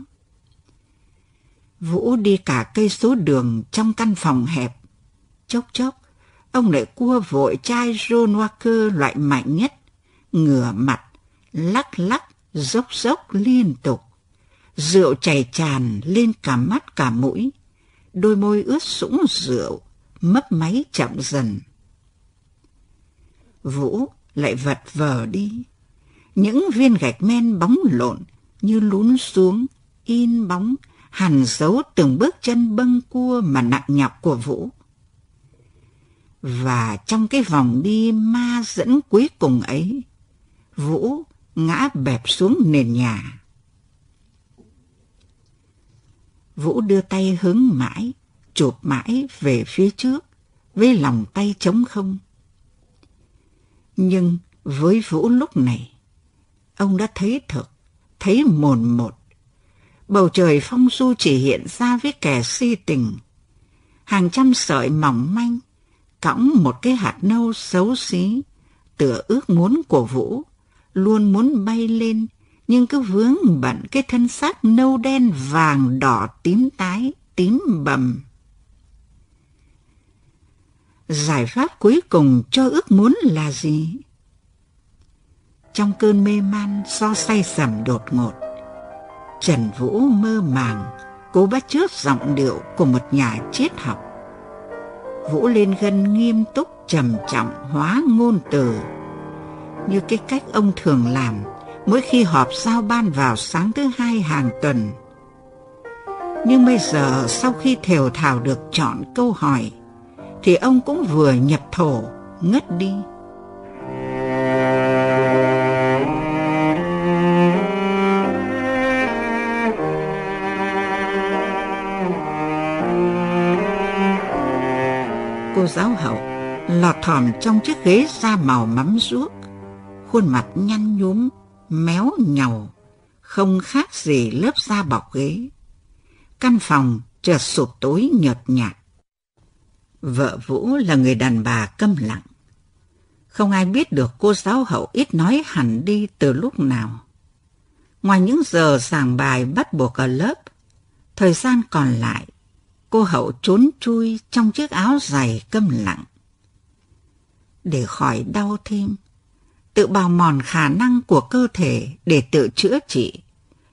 S4: Vũ đi cả cây số đường trong căn phòng hẹp. Chốc chốc, ông lại cua vội chai John Walker loại mạnh nhất, ngửa mặt, lắc lắc, dốc dốc liên tục. Rượu chảy tràn lên cả mắt cả mũi, đôi môi ướt sũng rượu, mấp máy chậm dần. Vũ lại vật vờ đi. Những viên gạch men bóng lộn như lún xuống, in bóng, hằn dấu từng bước chân bâng cua mà nặng nhọc của Vũ. Và trong cái vòng đi ma dẫn cuối cùng ấy, Vũ ngã bẹp xuống nền nhà. Vũ đưa tay hướng mãi, chụp mãi về phía trước, với lòng tay trống không. Nhưng với Vũ lúc này, ông đã thấy thực, thấy mồn một. Bầu trời phong du chỉ hiện ra với kẻ si tình. Hàng trăm sợi mỏng manh, cõng một cái hạt nâu xấu xí, tựa ước muốn của Vũ, luôn muốn bay lên, nhưng cứ vướng bận cái thân xác nâu đen vàng đỏ tím tái, tím bầm giải pháp cuối cùng cho ước muốn là gì? Trong cơn mê man do say sầm đột ngột, Trần Vũ mơ màng, cố bắt chước giọng điệu của một nhà triết học. Vũ lên gân nghiêm túc trầm trọng hóa ngôn từ, như cái cách ông thường làm mỗi khi họp giao ban vào sáng thứ hai hàng tuần. Nhưng bây giờ sau khi thều thảo được chọn câu hỏi thì ông cũng vừa nhập thổ ngất đi. Cô giáo hậu lọt thỏm trong chiếc ghế da màu mắm ruốc, khuôn mặt nhăn nhúm, méo nhàu, không khác gì lớp da bọc ghế. Căn phòng chợt sụp tối nhợt nhạt. Vợ Vũ là người đàn bà câm lặng. Không ai biết được cô giáo hậu ít nói hẳn đi từ lúc nào. Ngoài những giờ giảng bài bắt buộc ở lớp, thời gian còn lại, cô hậu trốn chui trong chiếc áo dày câm lặng. Để khỏi đau thêm, tự bào mòn khả năng của cơ thể để tự chữa trị,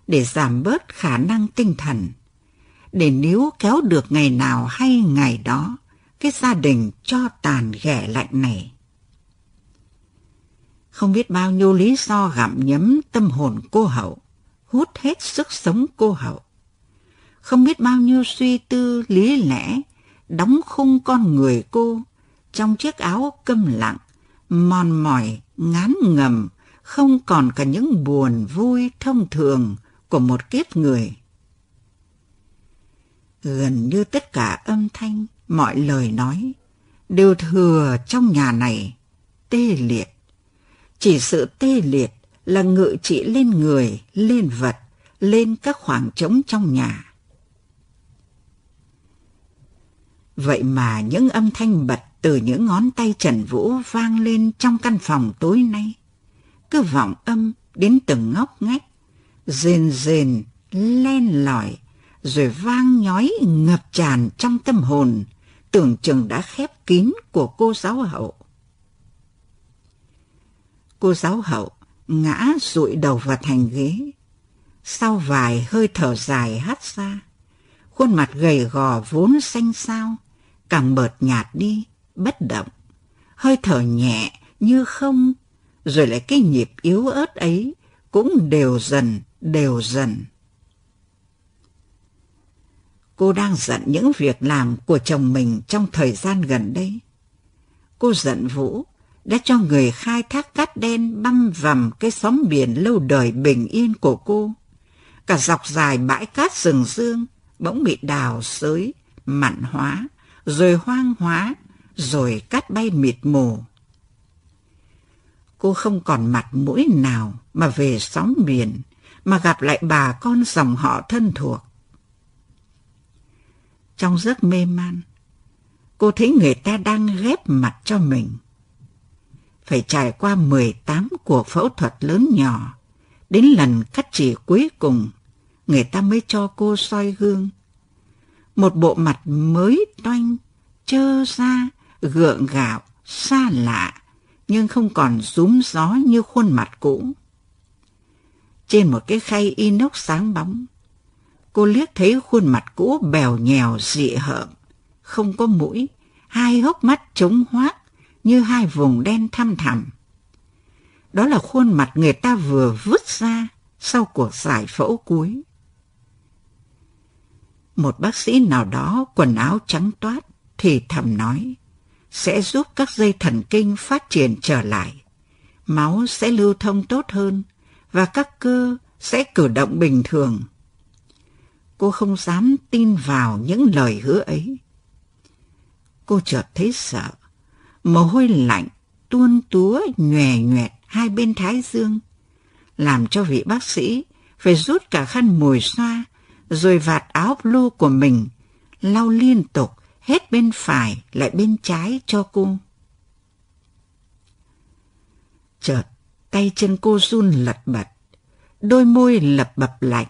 S4: để giảm bớt khả năng tinh thần, để níu kéo được ngày nào hay ngày đó cái gia đình cho tàn ghẻ lạnh nẻ, Không biết bao nhiêu lý do gặm nhấm tâm hồn cô hậu, hút hết sức sống cô hậu. Không biết bao nhiêu suy tư lý lẽ đóng khung con người cô trong chiếc áo câm lặng, mòn mỏi, ngán ngầm, không còn cả những buồn vui thông thường của một kiếp người. Gần như tất cả âm thanh mọi lời nói đều thừa trong nhà này tê liệt. Chỉ sự tê liệt là ngự trị lên người, lên vật, lên các khoảng trống trong nhà. Vậy mà những âm thanh bật từ những ngón tay Trần Vũ vang lên trong căn phòng tối nay. Cứ vọng âm đến từng ngóc ngách, rền rền, len lỏi, rồi vang nhói ngập tràn trong tâm hồn tưởng chừng đã khép kín của cô giáo hậu. Cô giáo hậu ngã rụi đầu vào thành ghế. Sau vài hơi thở dài hắt ra, khuôn mặt gầy gò vốn xanh xao, càng bợt nhạt đi, bất động. Hơi thở nhẹ như không, rồi lại cái nhịp yếu ớt ấy cũng đều dần, đều dần Cô đang giận những việc làm của chồng mình trong thời gian gần đây. Cô giận Vũ đã cho người khai thác cát đen băm vằm cái sóng biển lâu đời bình yên của cô. Cả dọc dài bãi cát rừng dương bỗng bị đào xới, mặn hóa, rồi hoang hóa, rồi cát bay mịt mù. Cô không còn mặt mũi nào mà về sóng biển, mà gặp lại bà con dòng họ thân thuộc. Trong giấc mê man, cô thấy người ta đang ghép mặt cho mình. Phải trải qua 18 cuộc phẫu thuật lớn nhỏ, đến lần cắt chỉ cuối cùng, người ta mới cho cô soi gương. Một bộ mặt mới toanh, trơ ra, gượng gạo, xa lạ, nhưng không còn rúm gió như khuôn mặt cũ. Trên một cái khay inox sáng bóng, Cô liếc thấy khuôn mặt cũ bèo nhèo dị hợm, không có mũi, hai hốc mắt trống hoác như hai vùng đen thăm thẳm. Đó là khuôn mặt người ta vừa vứt ra sau cuộc giải phẫu cuối. Một bác sĩ nào đó quần áo trắng toát thì thầm nói sẽ giúp các dây thần kinh phát triển trở lại. Máu sẽ lưu thông tốt hơn và các cơ sẽ cử động bình thường. Cô không dám tin vào những lời hứa ấy. Cô chợt thấy sợ, mồ hôi lạnh tuôn túa nhòe nhoẹt hai bên thái dương, làm cho vị bác sĩ phải rút cả khăn mồi xoa rồi vạt áo blue của mình lau liên tục hết bên phải lại bên trái cho cô. Chợt, tay chân cô run lật bật, đôi môi lập bập lạnh,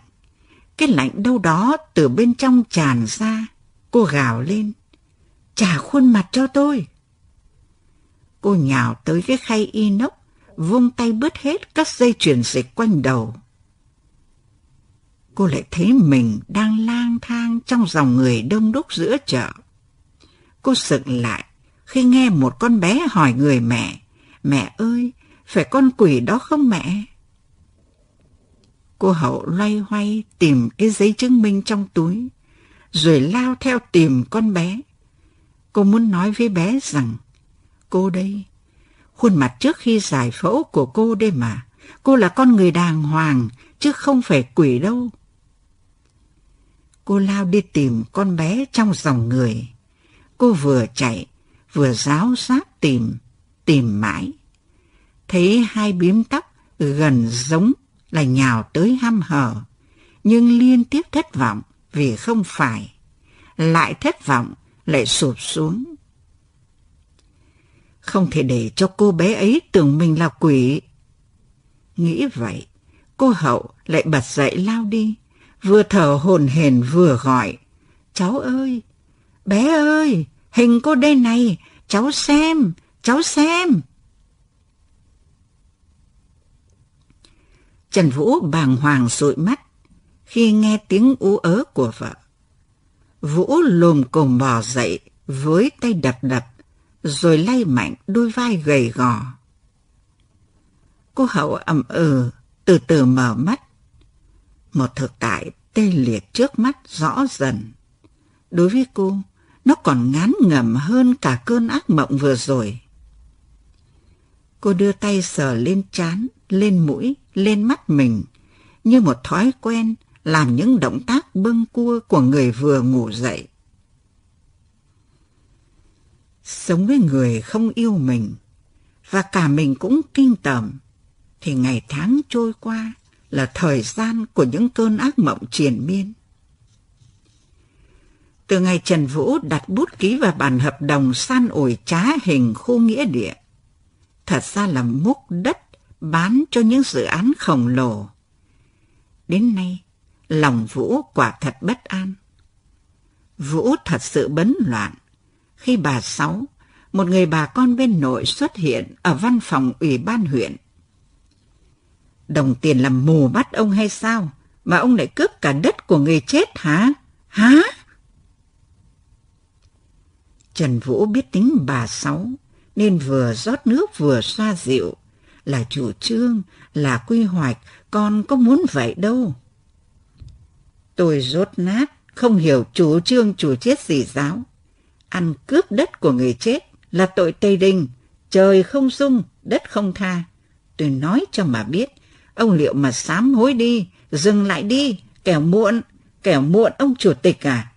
S4: cái lạnh đâu đó từ bên trong tràn ra. Cô gào lên. Trả khuôn mặt cho tôi. Cô nhào tới cái khay inox, vung tay bứt hết các dây chuyền dịch quanh đầu. Cô lại thấy mình đang lang thang trong dòng người đông đúc giữa chợ. Cô sực lại khi nghe một con bé hỏi người mẹ, Mẹ ơi, phải con quỷ đó không mẹ? Cô Hậu loay hoay tìm cái giấy chứng minh trong túi, rồi lao theo tìm con bé. Cô muốn nói với bé rằng, cô đây, khuôn mặt trước khi giải phẫu của cô đây mà, cô là con người đàng hoàng, chứ không phải quỷ đâu. Cô lao đi tìm con bé trong dòng người. Cô vừa chạy, vừa giáo giác tìm, tìm mãi. Thấy hai bím tóc gần giống là nhào tới ham hở, nhưng liên tiếp thất vọng vì không phải. Lại thất vọng, lại sụp xuống. Không thể để cho cô bé ấy tưởng mình là quỷ. Nghĩ vậy, cô hậu lại bật dậy lao đi, vừa thở hồn hển vừa gọi. Cháu ơi, bé ơi, hình cô đây này, cháu xem, cháu xem. Trần Vũ bàng hoàng dụi mắt khi nghe tiếng ú ớ của vợ. Vũ lồm cồm bò dậy với tay đập đập, rồi lay mạnh đôi vai gầy gò. Cô hậu ẩm ừ, từ từ mở mắt. Một thực tại tê liệt trước mắt rõ dần. Đối với cô, nó còn ngán ngẩm hơn cả cơn ác mộng vừa rồi. Cô đưa tay sờ lên trán, lên mũi, lên mắt mình, như một thói quen làm những động tác bâng cua của người vừa ngủ dậy. Sống với người không yêu mình, và cả mình cũng kinh tởm, thì ngày tháng trôi qua là thời gian của những cơn ác mộng triền miên. Từ ngày Trần Vũ đặt bút ký vào bản hợp đồng san ủi trá hình khu nghĩa địa, thật ra là múc đất bán cho những dự án khổng lồ. Đến nay, lòng Vũ quả thật bất an. Vũ thật sự bấn loạn khi bà Sáu, một người bà con bên nội xuất hiện ở văn phòng ủy ban huyện. Đồng tiền làm mù mắt ông hay sao mà ông lại cướp cả đất của người chết hả? Hả? Trần Vũ biết tính bà Sáu nên vừa rót nước vừa xoa dịu là chủ trương, là quy hoạch, con có muốn vậy đâu. Tôi rốt nát, không hiểu chủ trương chủ chết gì giáo. Ăn cướp đất của người chết là tội Tây Đình, trời không sung, đất không tha. Tôi nói cho mà biết, ông liệu mà sám hối đi, dừng lại đi, kẻo muộn, kẻo muộn ông chủ tịch à.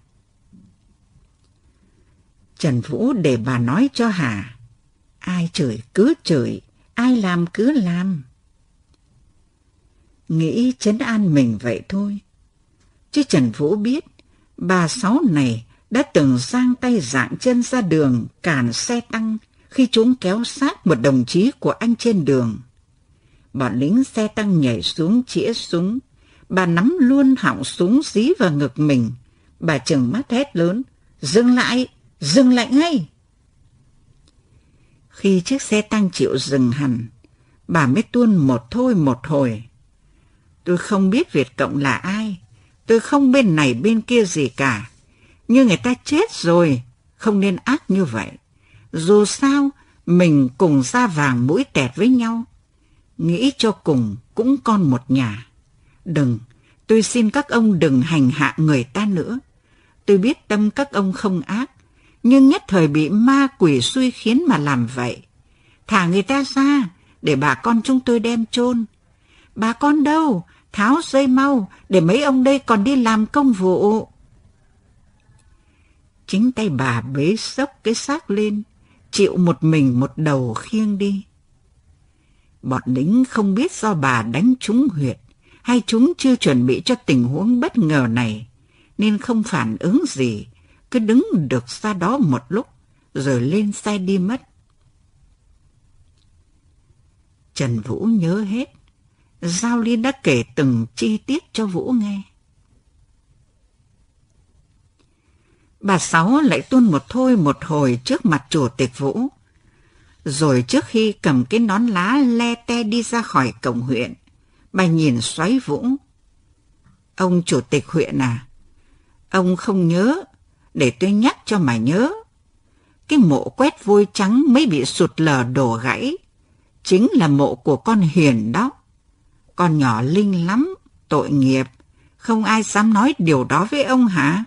S4: Trần Vũ để bà nói cho Hà. Ai chửi cứ chửi, ai làm cứ làm. Nghĩ chấn an mình vậy thôi. Chứ Trần Vũ biết, bà Sáu này đã từng giang tay dạng chân ra đường cản xe tăng khi chúng kéo sát một đồng chí của anh trên đường. Bọn lính xe tăng nhảy xuống chĩa súng, bà nắm luôn họng súng dí vào ngực mình. Bà chừng mắt hét lớn, dừng lại, dừng lại ngay. Khi chiếc xe tăng chịu dừng hẳn, bà mới tuôn một thôi một hồi. Tôi không biết Việt Cộng là ai, tôi không bên này bên kia gì cả. Nhưng người ta chết rồi, không nên ác như vậy. Dù sao, mình cùng da vàng mũi tẹt với nhau. Nghĩ cho cùng cũng con một nhà. Đừng, tôi xin các ông đừng hành hạ người ta nữa. Tôi biết tâm các ông không ác, nhưng nhất thời bị ma quỷ suy khiến mà làm vậy. Thả người ta ra, để bà con chúng tôi đem chôn. Bà con đâu? Tháo dây mau, để mấy ông đây còn đi làm công vụ. Chính tay bà bế sốc cái xác lên, chịu một mình một đầu khiêng đi. Bọn lính không biết do bà đánh chúng huyệt, hay chúng chưa chuẩn bị cho tình huống bất ngờ này, nên không phản ứng gì, cứ đứng được xa đó một lúc rồi lên xe đi mất. Trần Vũ nhớ hết. Giao Liên đã kể từng chi tiết cho Vũ nghe. Bà Sáu lại tuôn một thôi một hồi trước mặt chủ tịch Vũ. Rồi trước khi cầm cái nón lá le te đi ra khỏi cổng huyện, bà nhìn xoáy Vũ. Ông chủ tịch huyện à, ông không nhớ để tôi nhắc cho mà nhớ. Cái mộ quét vôi trắng mới bị sụt lở đổ gãy, chính là mộ của con Hiền đó. Con nhỏ linh lắm, tội nghiệp, không ai dám nói điều đó với ông hả?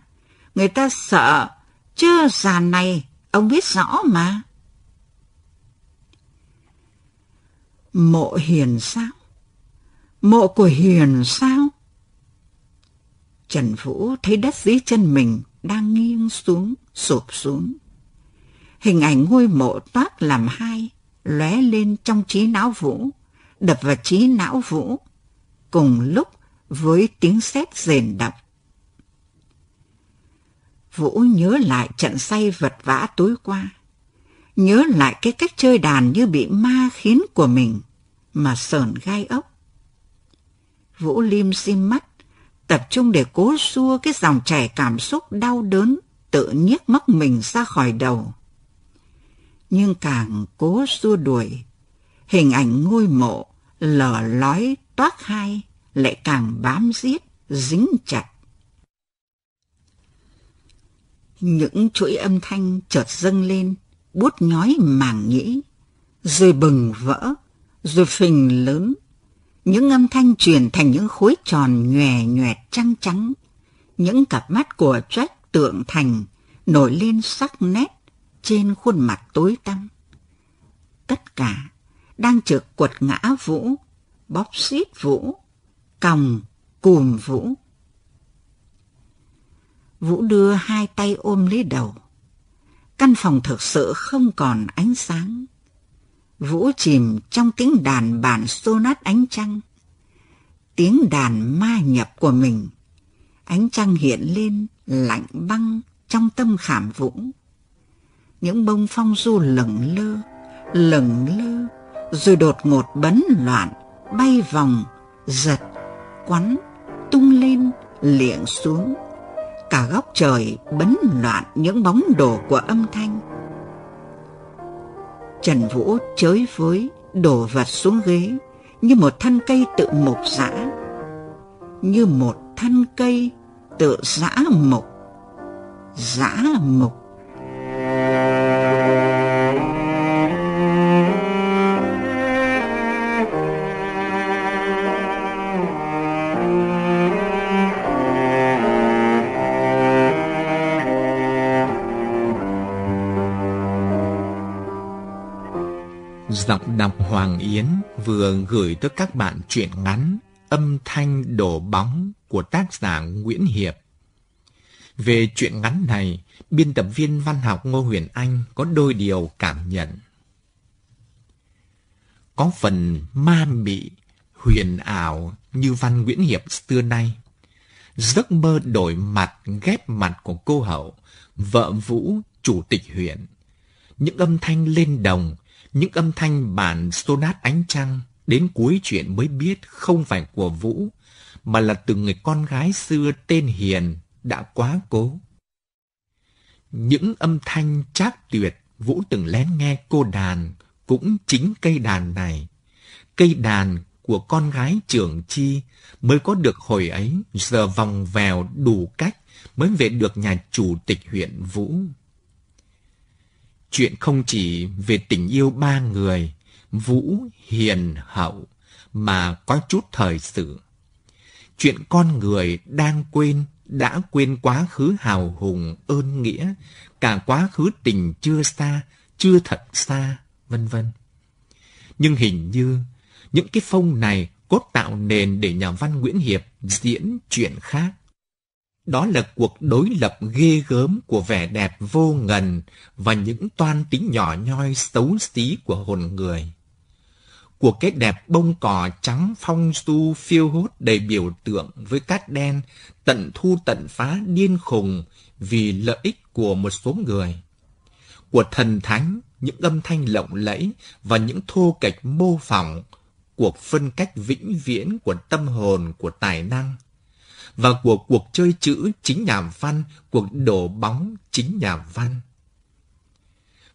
S4: Người ta sợ, chứ già này ông biết rõ mà. Mộ Hiền sao? Mộ của Hiền sao? Trần Vũ thấy đất dưới chân mình đang nghiêng xuống, sụp xuống. Hình ảnh ngôi mộ toát làm hai, lóe lên trong trí não Vũ, đập vào trí não Vũ, cùng lúc với tiếng sét rền đập. Vũ nhớ lại trận say vật vã tối qua, nhớ lại cái cách chơi đàn như bị ma khiến của mình mà sờn gai ốc. Vũ lim sim mắt, tập trung để cố xua cái dòng chảy cảm xúc đau đớn tự nhiếc móc mình ra khỏi đầu. Nhưng càng cố xua đuổi, hình ảnh ngôi mộ lở lói toát hai lại càng bám giết, dính chặt. Những chuỗi âm thanh chợt dâng lên, bút nhói màng nhĩ, rồi bừng vỡ, rồi phình lớn những âm thanh truyền thành những khối tròn nhòe nhòe trăng trắng. Những cặp mắt của Jack tượng thành nổi lên sắc nét trên khuôn mặt tối tăm. Tất cả đang trực quật ngã Vũ, bóp xít Vũ, còng, cùm Vũ. Vũ đưa hai tay ôm lấy đầu. Căn phòng thực sự không còn ánh sáng vũ chìm trong tiếng đàn bản sonat ánh trăng. Tiếng đàn ma nhập của mình, ánh trăng hiện lên lạnh băng trong tâm khảm vũng. Những bông phong du lửng lơ, lửng lơ, rồi đột ngột bấn loạn, bay vòng, giật, quắn, tung lên, liệng xuống. Cả góc trời bấn loạn những bóng đổ của âm thanh Trần Vũ chới với, đổ vật xuống ghế, như một thân cây tự mục giã. Như một thân cây tự giã mục. Giã mục.
S3: giọng đọc Hoàng Yến vừa gửi tới các bạn truyện ngắn Âm thanh đổ bóng của tác giả Nguyễn Hiệp. Về truyện ngắn này, biên tập viên văn học Ngô Huyền Anh có đôi điều cảm nhận. Có phần ma mị, huyền ảo như văn Nguyễn Hiệp xưa nay. Giấc mơ đổi mặt, ghép mặt của cô hậu, vợ vũ, chủ tịch huyện. Những âm thanh lên đồng, những âm thanh bản sonat ánh trăng đến cuối chuyện mới biết không phải của Vũ, mà là từ người con gái xưa tên Hiền đã quá cố. Những âm thanh trác tuyệt Vũ từng lén nghe cô đàn cũng chính cây đàn này. Cây đàn của con gái trưởng chi mới có được hồi ấy giờ vòng vèo đủ cách mới về được nhà chủ tịch huyện Vũ. Chuyện không chỉ về tình yêu ba người, Vũ, Hiền, Hậu, mà có chút thời sự. Chuyện con người đang quên, đã quên quá khứ hào hùng, ơn nghĩa, cả quá khứ tình chưa xa, chưa thật xa, vân vân. Nhưng hình như, những cái phông này cốt tạo nền để nhà văn Nguyễn Hiệp diễn chuyện khác. Đó là cuộc đối lập ghê gớm của vẻ đẹp vô ngần và những toan tính nhỏ nhoi xấu xí của hồn người. Của cái đẹp bông cỏ trắng phong su phiêu hốt đầy biểu tượng với cát đen tận thu tận phá điên khùng vì lợi ích của một số người. Của thần thánh, những âm thanh lộng lẫy và những thô kệch mô phỏng cuộc phân cách vĩnh viễn của tâm hồn của tài năng và của cuộc chơi chữ chính nhà văn, cuộc đổ bóng chính nhà văn.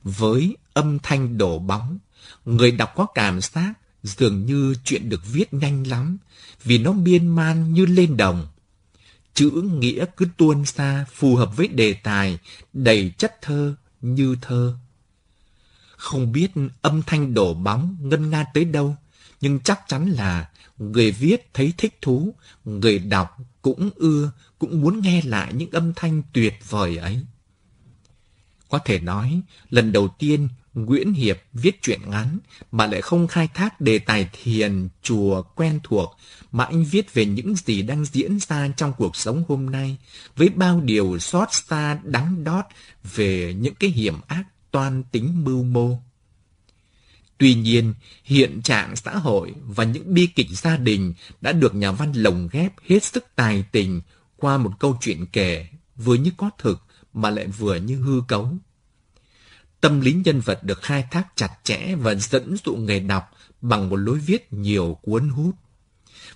S3: Với âm thanh đổ bóng, người đọc có cảm giác dường như chuyện được viết nhanh lắm, vì nó miên man như lên đồng. Chữ nghĩa cứ tuôn xa phù hợp với đề tài, đầy chất thơ như thơ. Không biết âm thanh đổ bóng ngân nga tới đâu, nhưng chắc chắn là người viết thấy thích thú, người đọc cũng ưa, cũng muốn nghe lại những âm thanh tuyệt vời ấy. Có thể nói, lần đầu tiên Nguyễn Hiệp viết truyện ngắn mà lại không khai thác đề tài thiền, chùa quen thuộc, mà anh viết về những gì đang diễn ra trong cuộc sống hôm nay, với bao điều xót xa đắng đót về những cái hiểm ác toan tính mưu mô. Tuy nhiên, hiện trạng xã hội và những bi kịch gia đình đã được nhà văn lồng ghép hết sức tài tình qua một câu chuyện kể vừa như có thực mà lại vừa như hư cấu. Tâm lý nhân vật được khai thác chặt chẽ và dẫn dụ người đọc bằng một lối viết nhiều cuốn hút.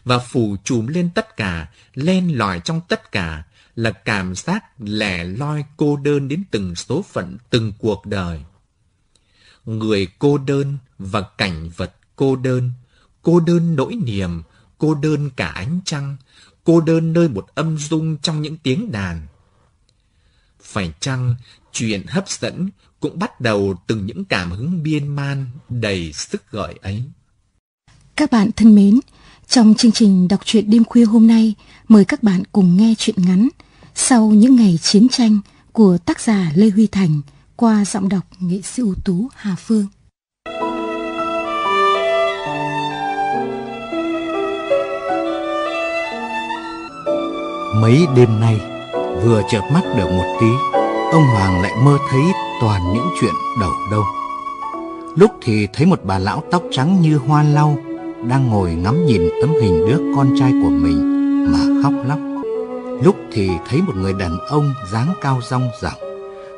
S3: Và phủ trùm lên tất cả, len lỏi trong tất cả là cảm giác lẻ loi cô đơn đến từng số phận, từng cuộc đời người cô đơn và cảnh vật cô đơn, cô đơn nỗi niềm, cô đơn cả ánh trăng, cô đơn nơi một âm dung trong những tiếng đàn. Phải chăng chuyện hấp dẫn cũng bắt đầu từ những cảm hứng biên man đầy sức gọi ấy.
S5: Các bạn thân mến, trong chương trình đọc truyện đêm khuya hôm nay, mời các bạn cùng nghe truyện ngắn Sau những ngày chiến tranh của tác giả Lê Huy Thành – qua giọng đọc nghệ sĩ ưu tú Hà Phương.
S6: Mấy đêm nay, vừa chợp mắt được một tí, ông Hoàng lại mơ thấy toàn những chuyện đầu đâu. Lúc thì thấy một bà lão tóc trắng như hoa lau đang ngồi ngắm nhìn tấm hình đứa con trai của mình mà khóc lóc. Lúc thì thấy một người đàn ông dáng cao rong ròng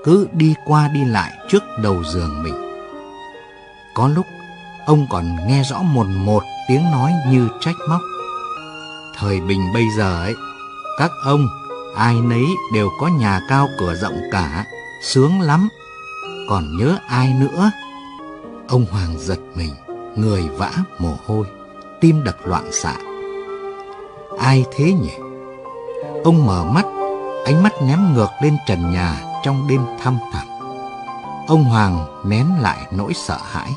S6: cứ đi qua đi lại trước đầu giường mình. Có lúc, ông còn nghe rõ một một tiếng nói như trách móc. Thời bình bây giờ ấy, các ông, ai nấy đều có nhà cao cửa rộng cả, sướng lắm. Còn nhớ ai nữa? Ông Hoàng giật mình, người vã mồ hôi, tim đập loạn xạ. Ai thế nhỉ? Ông mở mắt, ánh mắt ném ngược lên trần nhà, trong đêm thăm thẳm. Ông Hoàng nén lại nỗi sợ hãi.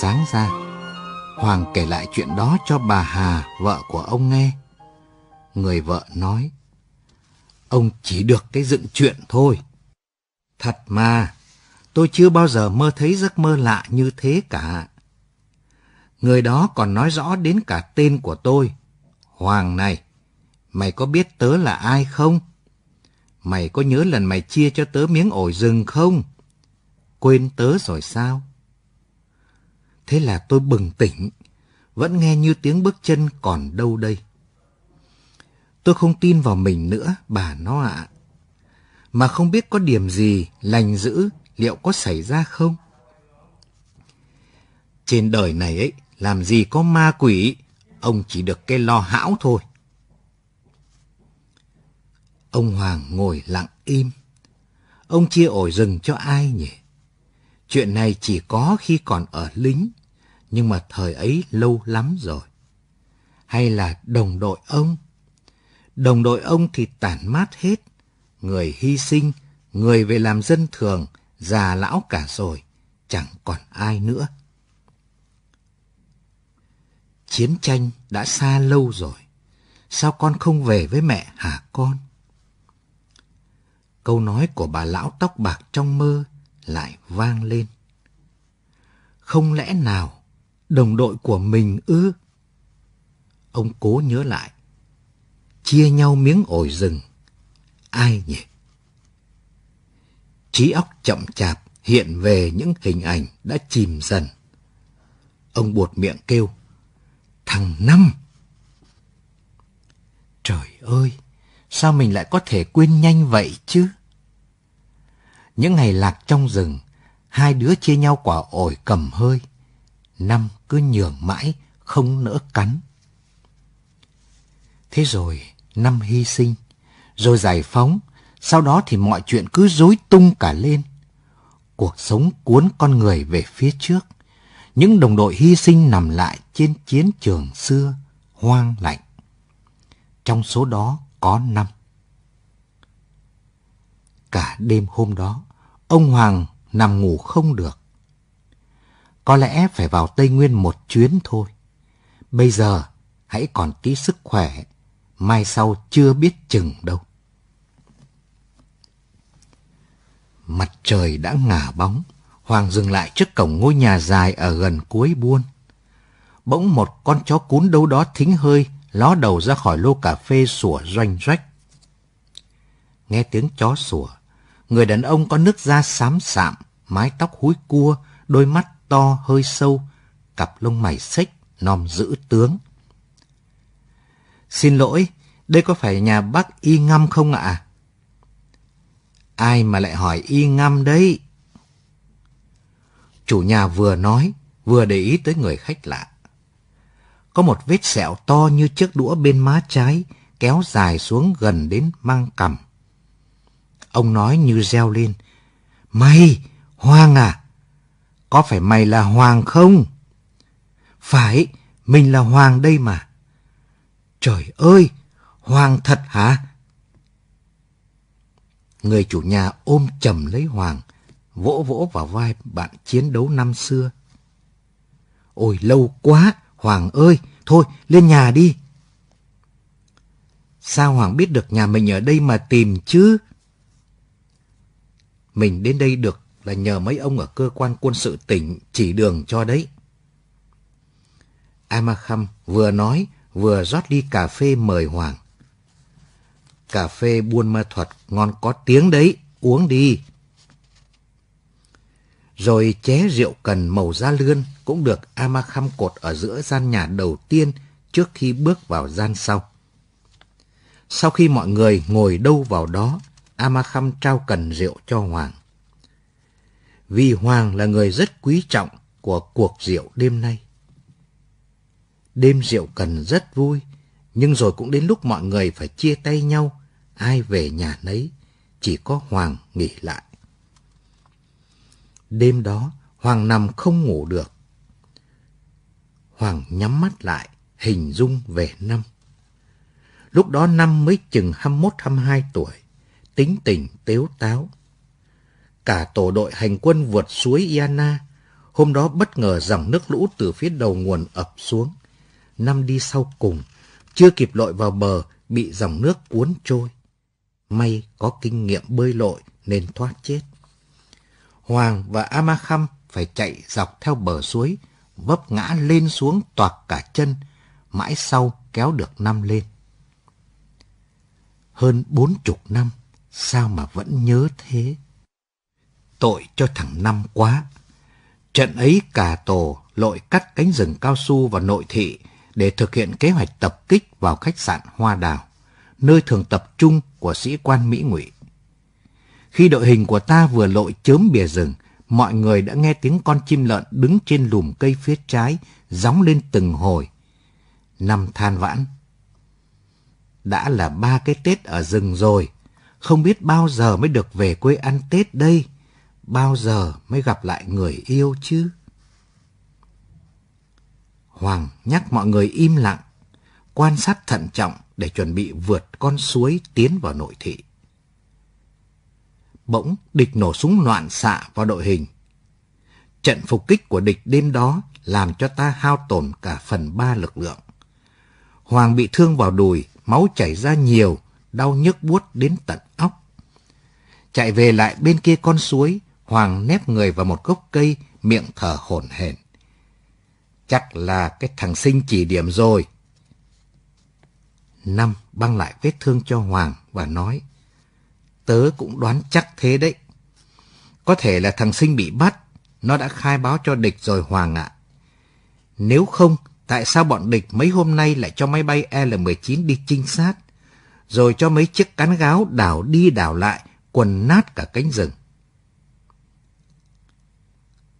S6: Sáng ra, Hoàng kể lại chuyện đó cho bà Hà, vợ của ông nghe. Người vợ nói, ông chỉ được cái dựng chuyện thôi. Thật mà, tôi chưa bao giờ mơ thấy giấc mơ lạ như thế cả. Người đó còn nói rõ đến cả tên của tôi. Hoàng này, mày có biết tớ là ai không? Mày có nhớ lần mày chia cho tớ miếng ổi rừng không? Quên tớ rồi sao? Thế là tôi bừng tỉnh, vẫn nghe như tiếng bước chân còn đâu đây. Tôi không tin vào mình nữa, bà nó ạ. Mà không biết có điểm gì lành dữ liệu có xảy ra không? Trên đời này ấy, làm gì có ma quỷ, ông chỉ được cái lo hão thôi. Ông Hoàng ngồi lặng im. Ông chia ổi rừng cho ai nhỉ? Chuyện này chỉ có khi còn ở lính, nhưng mà thời ấy lâu lắm rồi. Hay là đồng đội ông? Đồng đội ông thì tản mát hết, người hy sinh, người về làm dân thường, già lão cả rồi, chẳng còn ai nữa. Chiến tranh đã xa lâu rồi, sao con không về với mẹ hả con? câu nói của bà lão tóc bạc trong mơ lại vang lên. Không lẽ nào đồng đội của mình ư? Ông cố nhớ lại. Chia nhau miếng ổi rừng. Ai nhỉ? Trí óc chậm chạp hiện về những hình ảnh đã chìm dần. Ông buột miệng kêu. Thằng Năm! Trời ơi! sao mình lại có thể quên nhanh vậy chứ? Những ngày lạc trong rừng, hai đứa chia nhau quả ổi cầm hơi. Năm cứ nhường mãi, không nỡ cắn. Thế rồi, năm hy sinh, rồi giải phóng, sau đó thì mọi chuyện cứ rối tung cả lên. Cuộc sống cuốn con người về phía trước. Những đồng đội hy sinh nằm lại trên chiến trường xưa, hoang lạnh. Trong số đó có năm. Cả đêm hôm đó, ông Hoàng nằm ngủ không được. Có lẽ phải vào Tây Nguyên một chuyến thôi. Bây giờ hãy còn tí sức khỏe, mai sau chưa biết chừng đâu. Mặt trời đã ngả bóng, Hoàng dừng lại trước cổng ngôi nhà dài ở gần cuối buôn. Bỗng một con chó cún đâu đó thính hơi ló đầu ra khỏi lô cà phê sủa doanh rách. Nghe tiếng chó sủa, người đàn ông có nước da xám xạm, mái tóc húi cua, đôi mắt to hơi sâu, cặp lông mày xích, nom giữ tướng. Xin lỗi, đây có phải nhà bác Y Ngâm không ạ? Ai mà lại hỏi Y Ngâm đấy? Chủ nhà vừa nói, vừa để ý tới người khách lạ có một vết sẹo to như chiếc đũa bên má trái, kéo dài xuống gần đến mang cằm. Ông nói như reo lên, Mày, Hoàng à? Có phải mày là Hoàng không? Phải, mình là Hoàng đây mà. Trời ơi, Hoàng thật hả? Người chủ nhà ôm chầm lấy Hoàng, vỗ vỗ vào vai bạn chiến đấu năm xưa. Ôi lâu quá, Hoàng ơi, thôi lên nhà đi. Sao Hoàng biết được nhà mình ở đây mà tìm chứ? Mình đến đây được là nhờ mấy ông ở cơ quan quân sự tỉnh chỉ đường cho đấy. Amakham vừa nói vừa rót ly cà phê mời Hoàng. Cà phê buôn ma thuật ngon có tiếng đấy, uống đi. Rồi ché rượu cần màu da lươn cũng được Amakham cột ở giữa gian nhà đầu tiên trước khi bước vào gian sau. Sau khi mọi người ngồi đâu vào đó, Amakham trao cần rượu cho Hoàng. Vì Hoàng là người rất quý trọng của cuộc rượu đêm nay. Đêm rượu cần rất vui, nhưng rồi cũng đến lúc mọi người phải chia tay nhau, ai về nhà nấy, chỉ có Hoàng nghỉ lại. Đêm đó, Hoàng nằm không ngủ được. Hoàng nhắm mắt lại, hình dung về năm. Lúc đó năm mới chừng 21-22 tuổi, tính tình tếu táo. Cả tổ đội hành quân vượt suối Iana, hôm đó bất ngờ dòng nước lũ từ phía đầu nguồn ập xuống. Năm đi sau cùng, chưa kịp lội vào bờ, bị dòng nước cuốn trôi. May có kinh nghiệm bơi lội nên thoát chết. Hoàng và Amakham phải chạy dọc theo bờ suối, vấp ngã lên xuống toạc cả chân, mãi sau kéo được năm lên. Hơn bốn chục năm, sao mà vẫn nhớ thế? Tội cho thằng Năm quá. Trận ấy cả tổ lội cắt cánh rừng cao su vào nội thị để thực hiện kế hoạch tập kích vào khách sạn Hoa Đào, nơi thường tập trung của sĩ quan Mỹ ngụy. Khi đội hình của ta vừa lội chớm bìa rừng, mọi người đã nghe tiếng con chim lợn đứng trên lùm cây phía trái, gióng lên từng hồi. Năm than vãn. Đã là ba cái Tết ở rừng rồi, không biết bao giờ mới được về quê ăn Tết đây, bao giờ mới gặp lại người yêu chứ. Hoàng nhắc mọi người im lặng, quan sát thận trọng để chuẩn bị vượt con suối tiến vào nội thị bỗng địch nổ súng loạn xạ vào đội hình. Trận phục kích của địch đêm đó làm cho ta hao tổn cả phần ba lực lượng. Hoàng bị thương vào đùi, máu chảy ra nhiều, đau nhức buốt đến tận óc. Chạy về lại bên kia con suối, Hoàng nép người vào một gốc cây, miệng thở hổn hển. Chắc là cái thằng sinh chỉ điểm rồi. Năm băng lại vết thương cho Hoàng và nói. Tớ cũng đoán chắc thế đấy. Có thể là thằng Sinh bị bắt, nó đã khai báo cho địch rồi Hoàng ạ. Nếu không, tại sao bọn địch mấy hôm nay lại cho máy bay L-19 đi trinh sát, rồi cho mấy chiếc cán gáo đảo đi đảo lại, quần nát cả cánh rừng?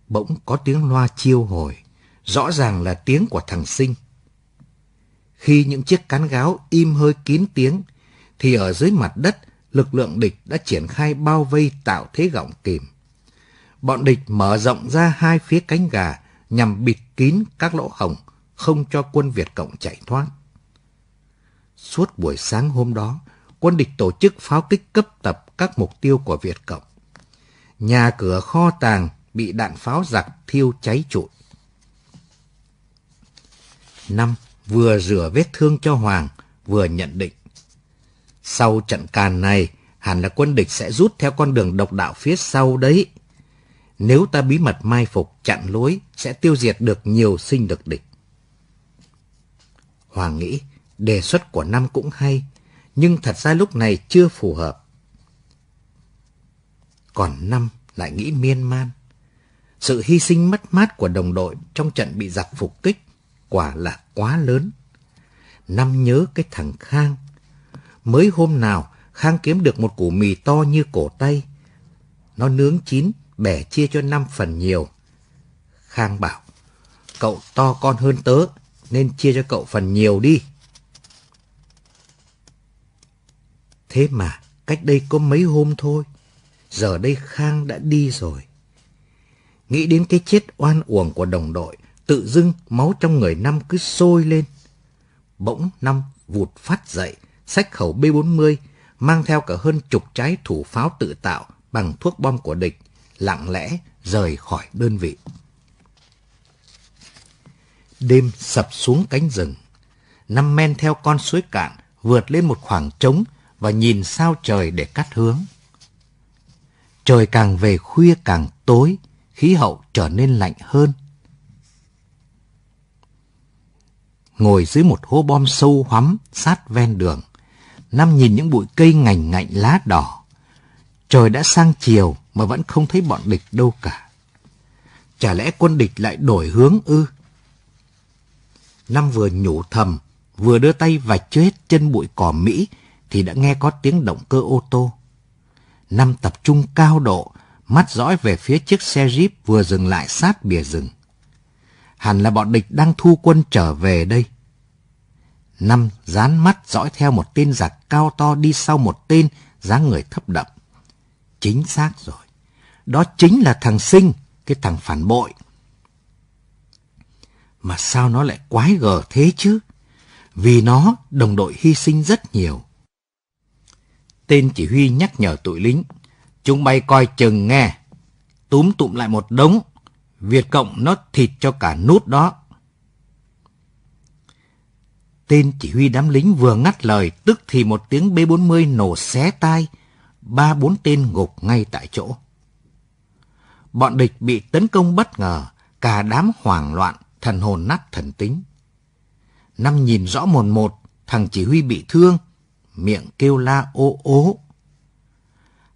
S6: Bỗng có tiếng loa chiêu hồi, rõ ràng là tiếng của thằng Sinh. Khi những chiếc cán gáo im hơi kín tiếng, thì ở dưới mặt đất lực lượng địch đã triển khai bao vây tạo thế gọng kìm. Bọn địch mở rộng ra hai phía cánh gà nhằm bịt kín các lỗ hổng, không cho quân Việt Cộng chạy thoát. Suốt buổi sáng hôm đó, quân địch tổ chức pháo kích cấp tập các mục tiêu của Việt Cộng. Nhà cửa kho tàng bị đạn pháo giặc thiêu cháy trụi. Năm, vừa rửa vết thương cho Hoàng, vừa nhận định sau trận càn này, hẳn là quân địch sẽ rút theo con đường độc đạo phía sau đấy. Nếu ta bí mật mai phục chặn lối, sẽ tiêu diệt được nhiều sinh lực địch. Hoàng nghĩ, đề xuất của năm cũng hay, nhưng thật ra lúc này chưa phù hợp. Còn năm lại nghĩ miên man. Sự hy sinh mất mát của đồng đội trong trận bị giặc phục kích quả là quá lớn. Năm nhớ cái thằng Khang Mới hôm nào, Khang kiếm được một củ mì to như cổ tay. Nó nướng chín, bẻ chia cho năm phần nhiều. Khang bảo, cậu to con hơn tớ, nên chia cho cậu phần nhiều đi. Thế mà, cách đây có mấy hôm thôi, giờ đây Khang đã đi rồi. Nghĩ đến cái chết oan uổng của đồng đội, tự dưng máu trong người Năm cứ sôi lên. Bỗng Năm vụt phát dậy, sách khẩu B-40, mang theo cả hơn chục trái thủ pháo tự tạo bằng thuốc bom của địch, lặng lẽ rời khỏi đơn vị. Đêm sập xuống cánh rừng, năm men theo con suối cạn vượt lên một khoảng trống và nhìn sao trời để cắt hướng. Trời càng về khuya càng tối, khí hậu trở nên lạnh hơn. Ngồi dưới một hố bom sâu hoắm sát ven đường, Nam nhìn những bụi cây ngành ngạnh lá đỏ. Trời đã sang chiều mà vẫn không thấy bọn địch đâu cả. Chả lẽ quân địch lại đổi hướng ư? Năm vừa nhủ thầm, vừa đưa tay vạch chết chân bụi cỏ Mỹ thì đã nghe có tiếng động cơ ô tô. Nam tập trung cao độ, mắt dõi về phía chiếc xe Jeep vừa dừng lại sát bìa rừng. Hẳn là bọn địch đang thu quân trở về đây. Năm dán mắt dõi theo một tên giặc cao to đi sau một tên dáng người thấp đậm. Chính xác rồi. Đó chính là thằng Sinh, cái thằng phản bội. Mà sao nó lại quái gở thế chứ? Vì nó, đồng đội hy sinh rất nhiều. Tên chỉ huy nhắc nhở tụi lính. Chúng bay coi chừng nghe. Túm tụm lại một đống. Việt Cộng nó thịt cho cả nút đó. Tên chỉ huy đám lính vừa ngắt lời, tức thì một tiếng B-40 nổ xé tai, ba bốn tên ngục ngay tại chỗ. Bọn địch bị tấn công bất ngờ, cả đám hoảng loạn, thần hồn nát thần tính. Năm nhìn rõ mồn một, thằng chỉ huy bị thương, miệng kêu la ô ố.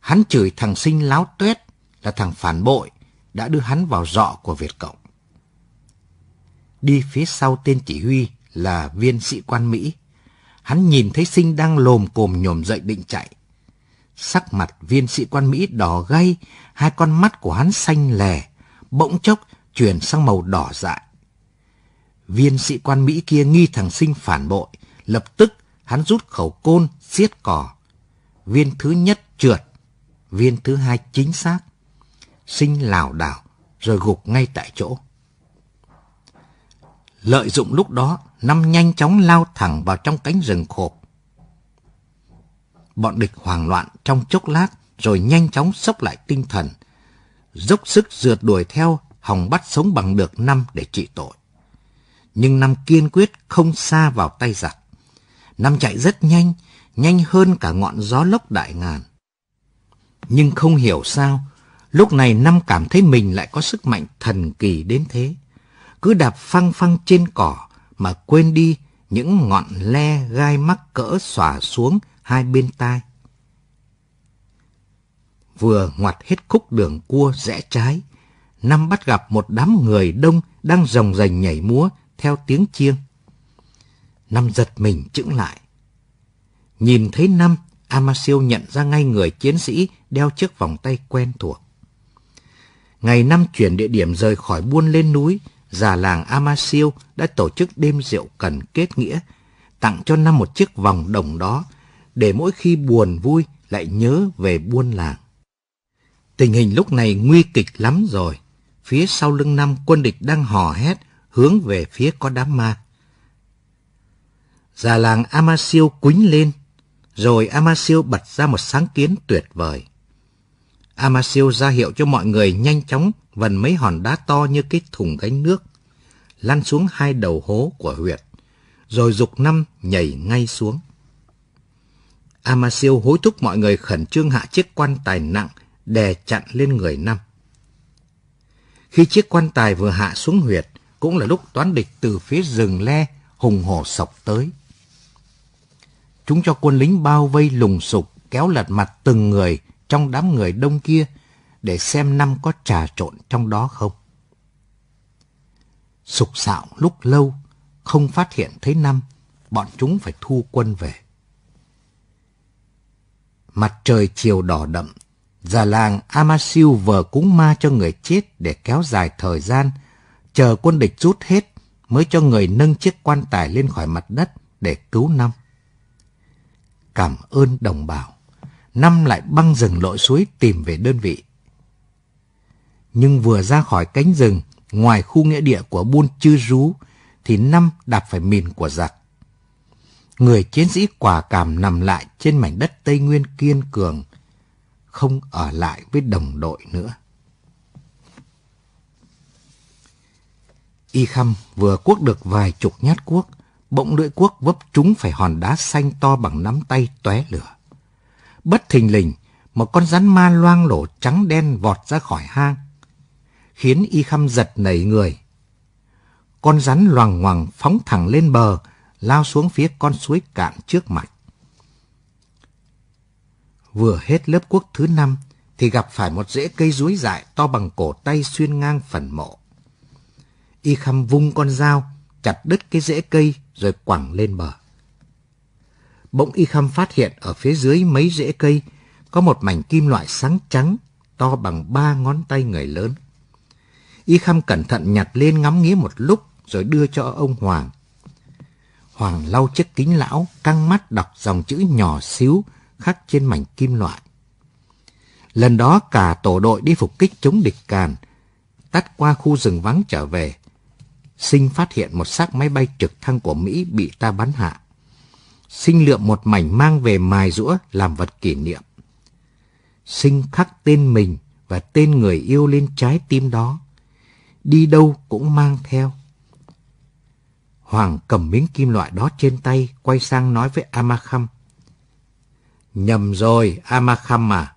S6: Hắn chửi thằng sinh láo tuét là thằng phản bội, đã đưa hắn vào dọ của Việt Cộng. Đi phía sau tên chỉ huy là viên sĩ quan Mỹ. Hắn nhìn thấy Sinh đang lồm cồm nhổm dậy định chạy. Sắc mặt viên sĩ quan Mỹ đỏ gay, hai con mắt của hắn xanh lè, bỗng chốc chuyển sang màu đỏ dại. Viên sĩ quan Mỹ kia nghi thằng Sinh phản bội, lập tức hắn rút khẩu côn, xiết cỏ. Viên thứ nhất trượt, viên thứ hai chính xác. Sinh lảo đảo, rồi gục ngay tại chỗ. Lợi dụng lúc đó, năm nhanh chóng lao thẳng vào trong cánh rừng khộp. Bọn địch hoảng loạn trong chốc lát rồi nhanh chóng sốc lại tinh thần, dốc sức rượt đuổi theo, hòng bắt sống bằng được năm để trị tội. Nhưng năm kiên quyết không xa vào tay giặc. Năm chạy rất nhanh, nhanh hơn cả ngọn gió lốc đại ngàn. Nhưng không hiểu sao, lúc này năm cảm thấy mình lại có sức mạnh thần kỳ đến thế cứ đạp phăng phăng trên cỏ mà quên đi những ngọn le gai mắc cỡ xòa xuống hai bên tai. Vừa ngoặt hết khúc đường cua rẽ trái, Năm bắt gặp một đám người đông đang rồng rành nhảy múa theo tiếng chiêng. Năm giật mình chững lại. Nhìn thấy Năm, Amasiêu nhận ra ngay người chiến sĩ đeo chiếc vòng tay quen thuộc. Ngày Năm chuyển địa điểm rời khỏi buôn lên núi, già làng Amasiêu đã tổ chức đêm rượu cần kết nghĩa, tặng cho năm một chiếc vòng đồng đó, để mỗi khi buồn vui lại nhớ về buôn làng. Tình hình lúc này nguy kịch lắm rồi. Phía sau lưng năm quân địch đang hò hét hướng về phía có đám ma. Già làng Amasiêu quính lên, rồi Amasiêu bật ra một sáng kiến tuyệt vời. Amasiêu ra hiệu cho mọi người nhanh chóng vần mấy hòn đá to như cái thùng gánh nước, lăn xuống hai đầu hố của huyệt, rồi dục năm nhảy ngay xuống. Amasiêu hối thúc mọi người khẩn trương hạ chiếc quan tài nặng đè chặn lên người năm. Khi chiếc quan tài vừa hạ xuống huyệt, cũng là lúc toán địch từ phía rừng le hùng hổ sọc tới. Chúng cho quân lính bao vây lùng sục, kéo lật mặt từng người trong đám người đông kia để xem năm có trà trộn trong đó không. Sục sạo lúc lâu, không phát hiện thấy năm, bọn chúng phải thu quân về. Mặt trời chiều đỏ đậm, già làng Amasiu vờ cúng ma cho người chết để kéo dài thời gian, chờ quân địch rút hết mới cho người nâng chiếc quan tài lên khỏi mặt đất để cứu năm. Cảm ơn đồng bào, năm lại băng rừng lội suối tìm về đơn vị nhưng vừa ra khỏi cánh rừng, ngoài khu nghĩa địa của Buôn Chư Rú, thì năm đạp phải mìn của giặc. Người chiến sĩ quả cảm nằm lại trên mảnh đất Tây Nguyên kiên cường, không ở lại với đồng đội nữa. Y khâm vừa cuốc được vài chục nhát cuốc, bỗng lưỡi cuốc vấp trúng phải hòn đá xanh to bằng nắm tay tóe lửa. Bất thình lình, một con rắn ma loang lổ trắng đen vọt ra khỏi hang, khiến y khăm giật nảy người. Con rắn loằng hoàng phóng thẳng lên bờ, lao xuống phía con suối cạn trước mặt. Vừa hết lớp quốc thứ năm thì gặp phải một rễ cây rúi dại to bằng cổ tay xuyên ngang phần mộ. Y khăm vung con dao, chặt đứt cái rễ cây rồi quẳng lên bờ. Bỗng Y khăm phát hiện ở phía dưới mấy rễ cây có một mảnh kim loại sáng trắng to bằng ba ngón tay người lớn. Y khâm cẩn thận nhặt lên ngắm nghía một lúc rồi đưa cho ông Hoàng. Hoàng lau chiếc kính lão, căng mắt đọc dòng chữ nhỏ xíu khắc trên mảnh kim loại. Lần đó cả tổ đội đi phục kích chống địch càn, tắt qua khu rừng vắng trở về. Sinh phát hiện một xác máy bay trực thăng của Mỹ bị ta bắn hạ. Sinh lượm một mảnh mang về mài rũa làm vật kỷ niệm. Sinh khắc tên mình và tên người yêu lên trái tim đó đi đâu cũng mang theo. Hoàng cầm miếng kim loại đó trên tay, quay sang nói với Amakham. Nhầm rồi, Amakham à,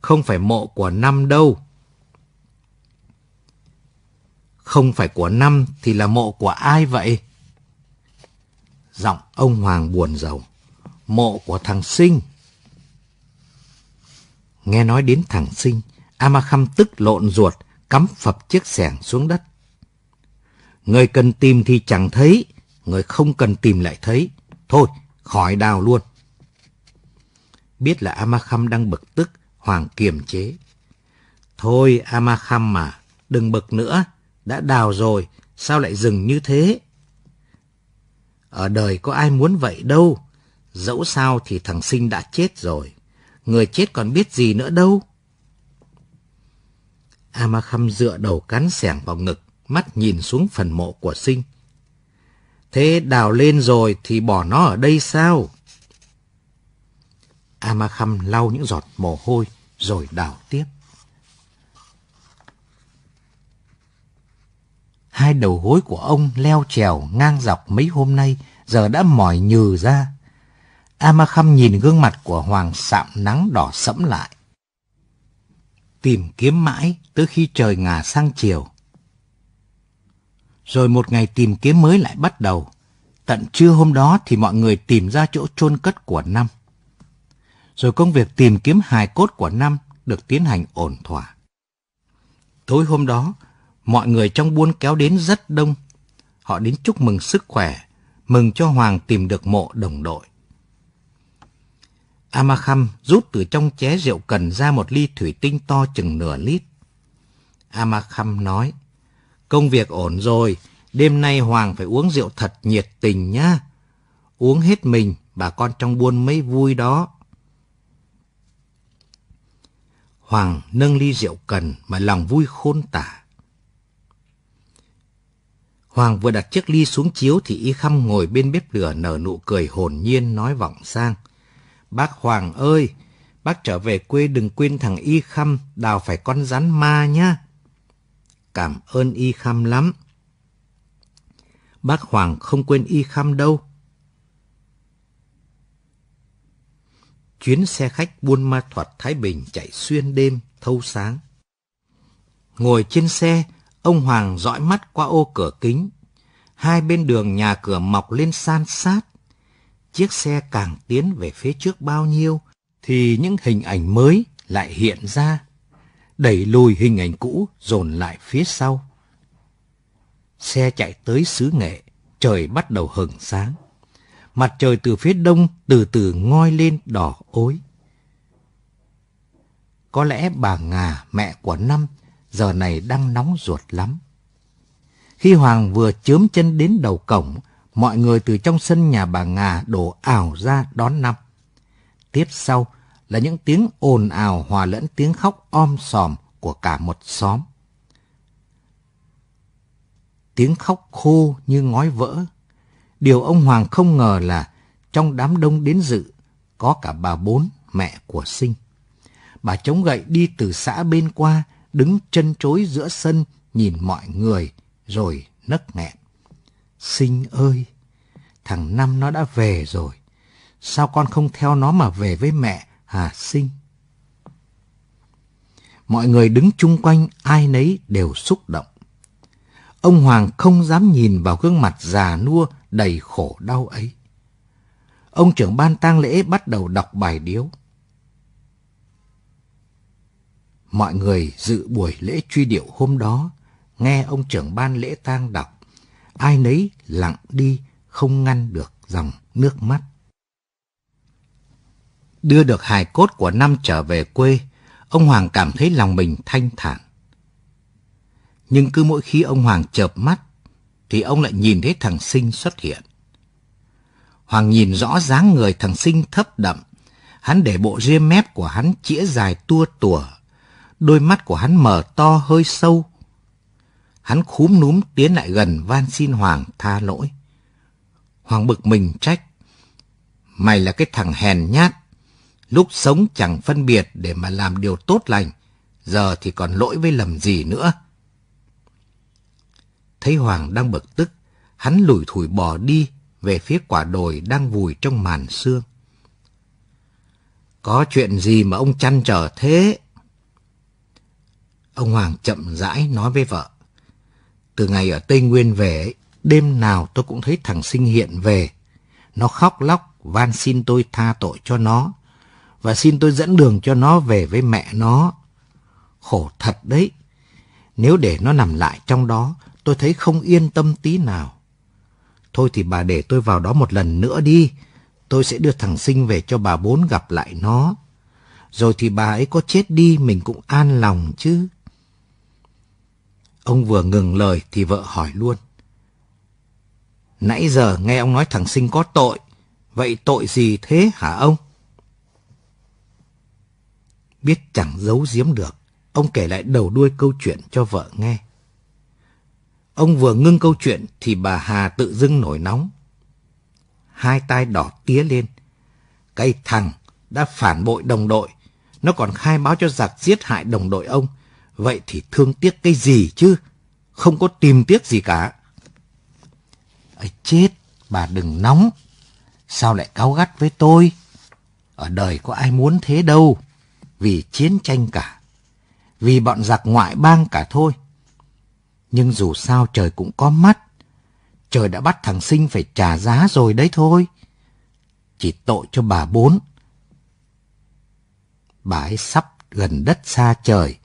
S6: không phải mộ của năm đâu. Không phải của năm thì là mộ của ai vậy? Giọng ông Hoàng buồn rầu. Mộ của thằng Sinh. Nghe nói đến thằng Sinh, Amakham tức lộn ruột, cắm phập chiếc xẻng xuống đất. Người cần tìm thì chẳng thấy, người không cần tìm lại thấy. Thôi, khỏi đào luôn. Biết là Amakham đang bực tức, Hoàng kiềm chế. Thôi Amakham mà, đừng bực nữa, đã đào rồi, sao lại dừng như thế? Ở đời có ai muốn vậy đâu, dẫu sao thì thằng sinh đã chết rồi, người chết còn biết gì nữa đâu. Ama Khâm dựa đầu cán sẻng vào ngực, mắt nhìn xuống phần mộ của sinh. Thế đào lên rồi thì bỏ nó ở đây sao? Ama Khâm lau những giọt mồ hôi rồi đào tiếp. Hai đầu gối của ông leo trèo ngang dọc mấy hôm nay giờ đã mỏi nhừ ra. Ama Khâm nhìn gương mặt của Hoàng sạm nắng đỏ sẫm lại tìm kiếm mãi tới khi trời ngả sang chiều. Rồi một ngày tìm kiếm mới lại bắt đầu. Tận trưa hôm đó thì mọi người tìm ra chỗ chôn cất của Năm. Rồi công việc tìm kiếm hài cốt của Năm được tiến hành ổn thỏa. Tối hôm đó, mọi người trong buôn kéo đến rất đông. Họ đến chúc mừng sức khỏe, mừng cho Hoàng tìm được mộ đồng đội. Amakham rút từ trong ché rượu cần ra một ly thủy tinh to chừng nửa lít. Amakham nói, công việc ổn rồi, đêm nay Hoàng phải uống rượu thật nhiệt tình nhá. Uống hết mình, bà con trong buôn mới vui đó. Hoàng nâng ly rượu cần mà lòng vui khôn tả. Hoàng vừa đặt chiếc ly xuống chiếu thì Y Khâm ngồi bên bếp lửa nở nụ cười hồn nhiên nói vọng sang. Bác Hoàng ơi, bác trở về quê đừng quên thằng Y Khâm đào phải con rắn ma nhá. Cảm ơn Y Khâm lắm. Bác Hoàng không quên Y Khâm đâu. Chuyến xe khách Buôn Ma Thuật Thái Bình chạy xuyên đêm, thâu sáng. Ngồi trên xe, ông Hoàng dõi mắt qua ô cửa kính. Hai bên đường nhà cửa mọc lên san sát chiếc xe càng tiến về phía trước bao nhiêu thì những hình ảnh mới lại hiện ra, đẩy lùi hình ảnh cũ dồn lại phía sau. Xe chạy tới xứ nghệ, trời bắt đầu hừng sáng. Mặt trời từ phía đông từ từ ngoi lên đỏ ối. Có lẽ bà Ngà, mẹ của Năm, giờ này đang nóng ruột lắm. Khi Hoàng vừa chớm chân đến đầu cổng mọi người từ trong sân nhà bà nga đổ ảo ra đón năm. Tiếp sau là những tiếng ồn ào hòa lẫn tiếng khóc om sòm của cả một xóm. Tiếng khóc khô như ngói vỡ. Điều ông Hoàng không ngờ là trong đám đông đến dự có cả bà bốn, mẹ của Sinh. Bà chống gậy đi từ xã bên qua, đứng chân chối giữa sân nhìn mọi người rồi nấc nghẹn. Sinh ơi, thằng Năm nó đã về rồi. Sao con không theo nó mà về với mẹ hả Sinh? Mọi người đứng chung quanh ai nấy đều xúc động. Ông Hoàng không dám nhìn vào gương mặt già nua đầy khổ đau ấy. Ông trưởng ban tang lễ bắt đầu đọc bài điếu. Mọi người dự buổi lễ truy điệu hôm đó, nghe ông trưởng ban lễ tang đọc ai nấy lặng đi không ngăn được dòng nước mắt. Đưa được hài cốt của năm trở về quê, ông Hoàng cảm thấy lòng mình thanh thản. Nhưng cứ mỗi khi ông Hoàng chợp mắt, thì ông lại nhìn thấy thằng Sinh xuất hiện. Hoàng nhìn rõ dáng người thằng Sinh thấp đậm, hắn để bộ ria mép của hắn chĩa dài tua tủa, đôi mắt của hắn mở to hơi sâu, Hắn khúm núm tiến lại gần van xin Hoàng tha lỗi. Hoàng bực mình trách. Mày là cái thằng hèn nhát. Lúc sống chẳng phân biệt để mà làm điều tốt lành. Giờ thì còn lỗi với lầm gì nữa. Thấy Hoàng đang bực tức, hắn lùi thủi bò đi về phía quả đồi đang vùi trong màn sương. Có chuyện gì mà ông chăn trở thế? Ông Hoàng chậm rãi nói với vợ từ ngày ở Tây Nguyên về ấy, đêm nào tôi cũng thấy thằng Sinh Hiện về. Nó khóc lóc, van xin tôi tha tội cho nó, và xin tôi dẫn đường cho nó về với mẹ nó. Khổ thật đấy, nếu để nó nằm lại trong đó, tôi thấy không yên tâm tí nào. Thôi thì bà để tôi vào đó một lần nữa đi, tôi sẽ đưa thằng Sinh về cho bà bốn gặp lại nó. Rồi thì bà ấy có chết đi mình cũng an lòng chứ. Ông vừa ngừng lời thì vợ hỏi luôn. Nãy giờ nghe ông nói thằng sinh có tội, vậy tội gì thế hả ông? Biết chẳng giấu giếm được, ông kể lại đầu đuôi câu chuyện cho vợ nghe. Ông vừa ngưng câu chuyện thì bà Hà tự dưng nổi nóng. Hai tai đỏ tía lên. Cái thằng đã phản bội đồng đội, nó còn khai báo cho giặc giết hại đồng đội ông Vậy thì thương tiếc cái gì chứ? Không có tìm tiếc gì cả. Ấy chết, bà đừng nóng. Sao lại cáo gắt với tôi? Ở đời có ai muốn thế đâu. Vì chiến tranh cả. Vì bọn giặc ngoại bang cả thôi. Nhưng dù sao trời cũng có mắt. Trời đã bắt thằng Sinh phải trả giá rồi đấy thôi. Chỉ tội cho bà bốn. Bà ấy sắp gần đất xa trời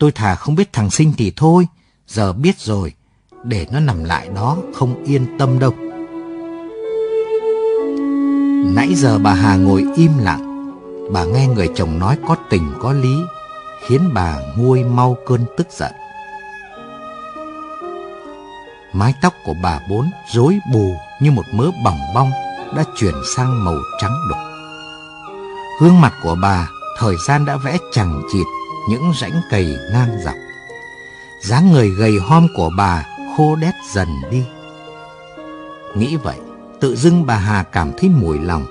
S6: Tôi thà không biết thằng sinh thì thôi, giờ biết rồi, để nó nằm lại đó không yên tâm đâu. Nãy giờ bà Hà ngồi im lặng, bà nghe người chồng nói có tình có lý, khiến bà nguôi mau cơn tức giận. Mái tóc của bà bốn rối bù như một mớ bỏng bong đã chuyển sang màu trắng đục. Gương mặt của bà thời gian đã vẽ chẳng chịt những rãnh cầy ngang dọc. dáng người gầy hom của bà khô đét dần đi. Nghĩ vậy, tự dưng bà Hà cảm thấy mùi lòng.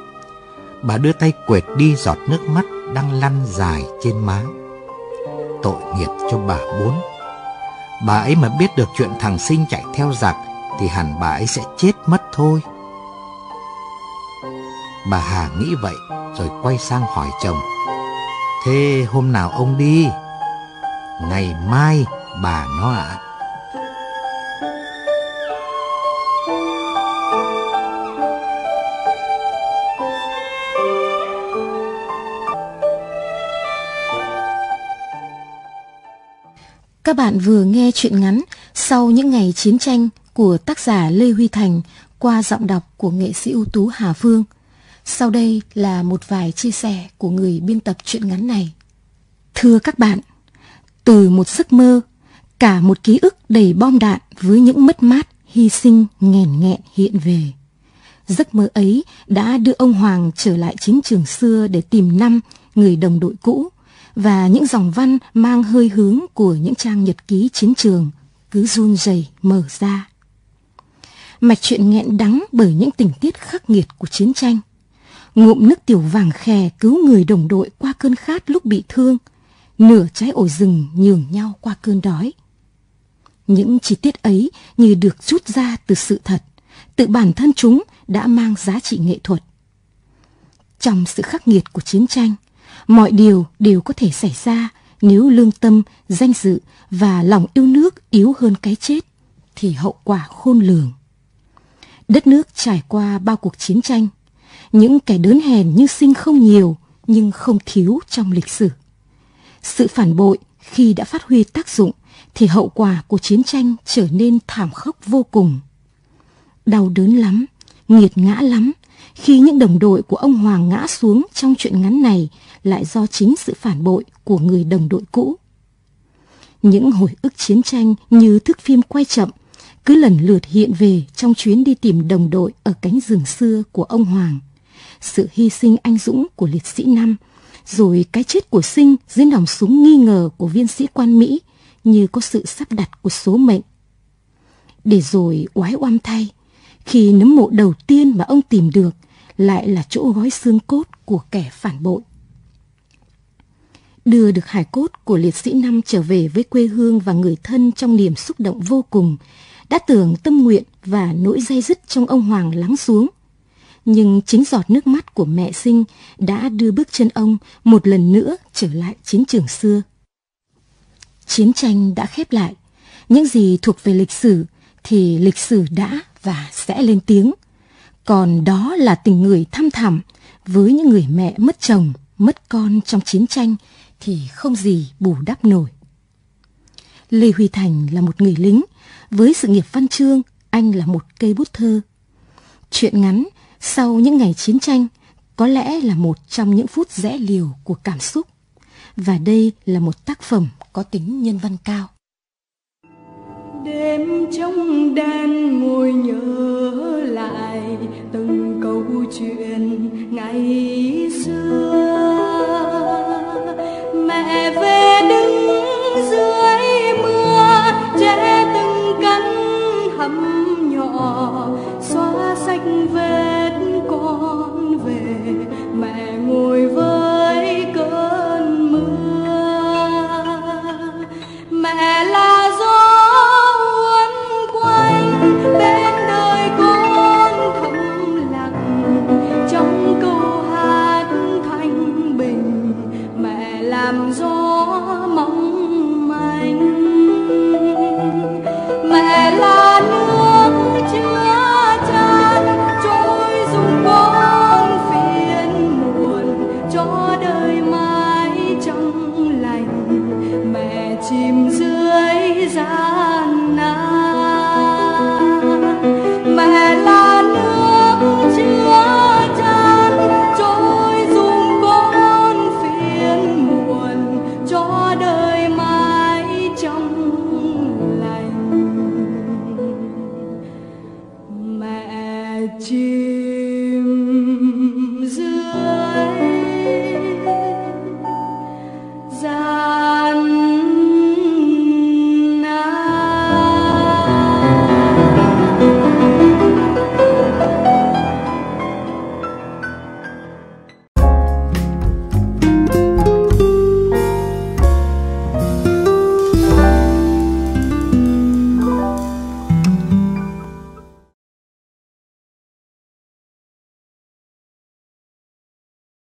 S6: Bà đưa tay quệt đi giọt nước mắt đang lăn dài trên má. Tội nghiệp cho bà bốn. Bà ấy mà biết được chuyện thằng sinh chạy theo giặc thì hẳn bà ấy sẽ chết mất thôi. Bà Hà nghĩ vậy rồi quay sang hỏi chồng. Thế hôm nào ông đi? Ngày mai bà nó ạ.
S5: Các bạn vừa nghe chuyện ngắn Sau những ngày chiến tranh của tác giả Lê Huy Thành qua giọng đọc của nghệ sĩ ưu tú Hà Phương. Sau đây là một vài chia sẻ của người biên tập truyện ngắn này. Thưa các bạn, từ một giấc mơ, cả một ký ức đầy bom đạn với những mất mát, hy sinh, nghèn nghẹn hiện về. Giấc mơ ấy đã đưa ông Hoàng trở lại chiến trường xưa để tìm năm người đồng đội cũ và những dòng văn mang hơi hướng của những trang nhật ký chiến trường cứ run rẩy mở ra. Mạch chuyện nghẹn đắng bởi những tình tiết khắc nghiệt của chiến tranh ngụm nước tiểu vàng khè cứu người đồng đội qua cơn khát lúc bị thương, nửa trái ổi rừng nhường nhau qua cơn đói. Những chi tiết ấy như được rút ra từ sự thật, tự bản thân chúng đã mang giá trị nghệ thuật. Trong sự khắc nghiệt của chiến tranh, mọi điều đều có thể xảy ra nếu lương tâm, danh dự và lòng yêu nước yếu hơn cái chết thì hậu quả khôn lường. Đất nước trải qua bao cuộc chiến tranh, những kẻ đớn hèn như sinh không nhiều nhưng không thiếu trong lịch sử. Sự phản bội khi đã phát huy tác dụng thì hậu quả của chiến tranh trở nên thảm khốc vô cùng. Đau đớn lắm, nghiệt ngã lắm khi những đồng đội của ông Hoàng ngã xuống trong chuyện ngắn này lại do chính sự phản bội của người đồng đội cũ. Những hồi ức chiến tranh như thước phim quay chậm cứ lần lượt hiện về trong chuyến đi tìm đồng đội ở cánh rừng xưa của ông Hoàng sự hy sinh anh dũng của liệt sĩ năm, rồi cái chết của sinh dưới nòng súng nghi ngờ của viên sĩ quan Mỹ như có sự sắp đặt của số mệnh. Để rồi oái oăm thay, khi nấm mộ đầu tiên mà ông tìm được lại là chỗ gói xương cốt của kẻ phản bội. Đưa được hài cốt của liệt sĩ năm trở về với quê hương và người thân trong niềm xúc động vô cùng, đã tưởng tâm nguyện và nỗi dây dứt trong ông Hoàng lắng xuống, nhưng chính giọt nước mắt của mẹ sinh đã đưa bước chân ông một lần nữa trở lại chiến trường xưa. Chiến tranh đã khép lại, những gì thuộc về lịch sử thì lịch sử đã và sẽ lên tiếng. Còn đó là tình người thăm thẳm với những người mẹ mất chồng, mất con trong chiến tranh thì không gì bù đắp nổi. Lê Huy Thành là một người lính, với sự nghiệp văn chương, anh là một cây bút thơ. Chuyện ngắn sau những ngày chiến tranh, có lẽ là một trong những phút rẽ liều của cảm xúc. Và đây là một tác phẩm có tính nhân văn cao.
S7: Đêm trong đen ngồi nhớ lại từng câu chuyện ngày xưa mẹ về đứng dưới mưa che từng cánh hầm nhỏ xóa sạch vết.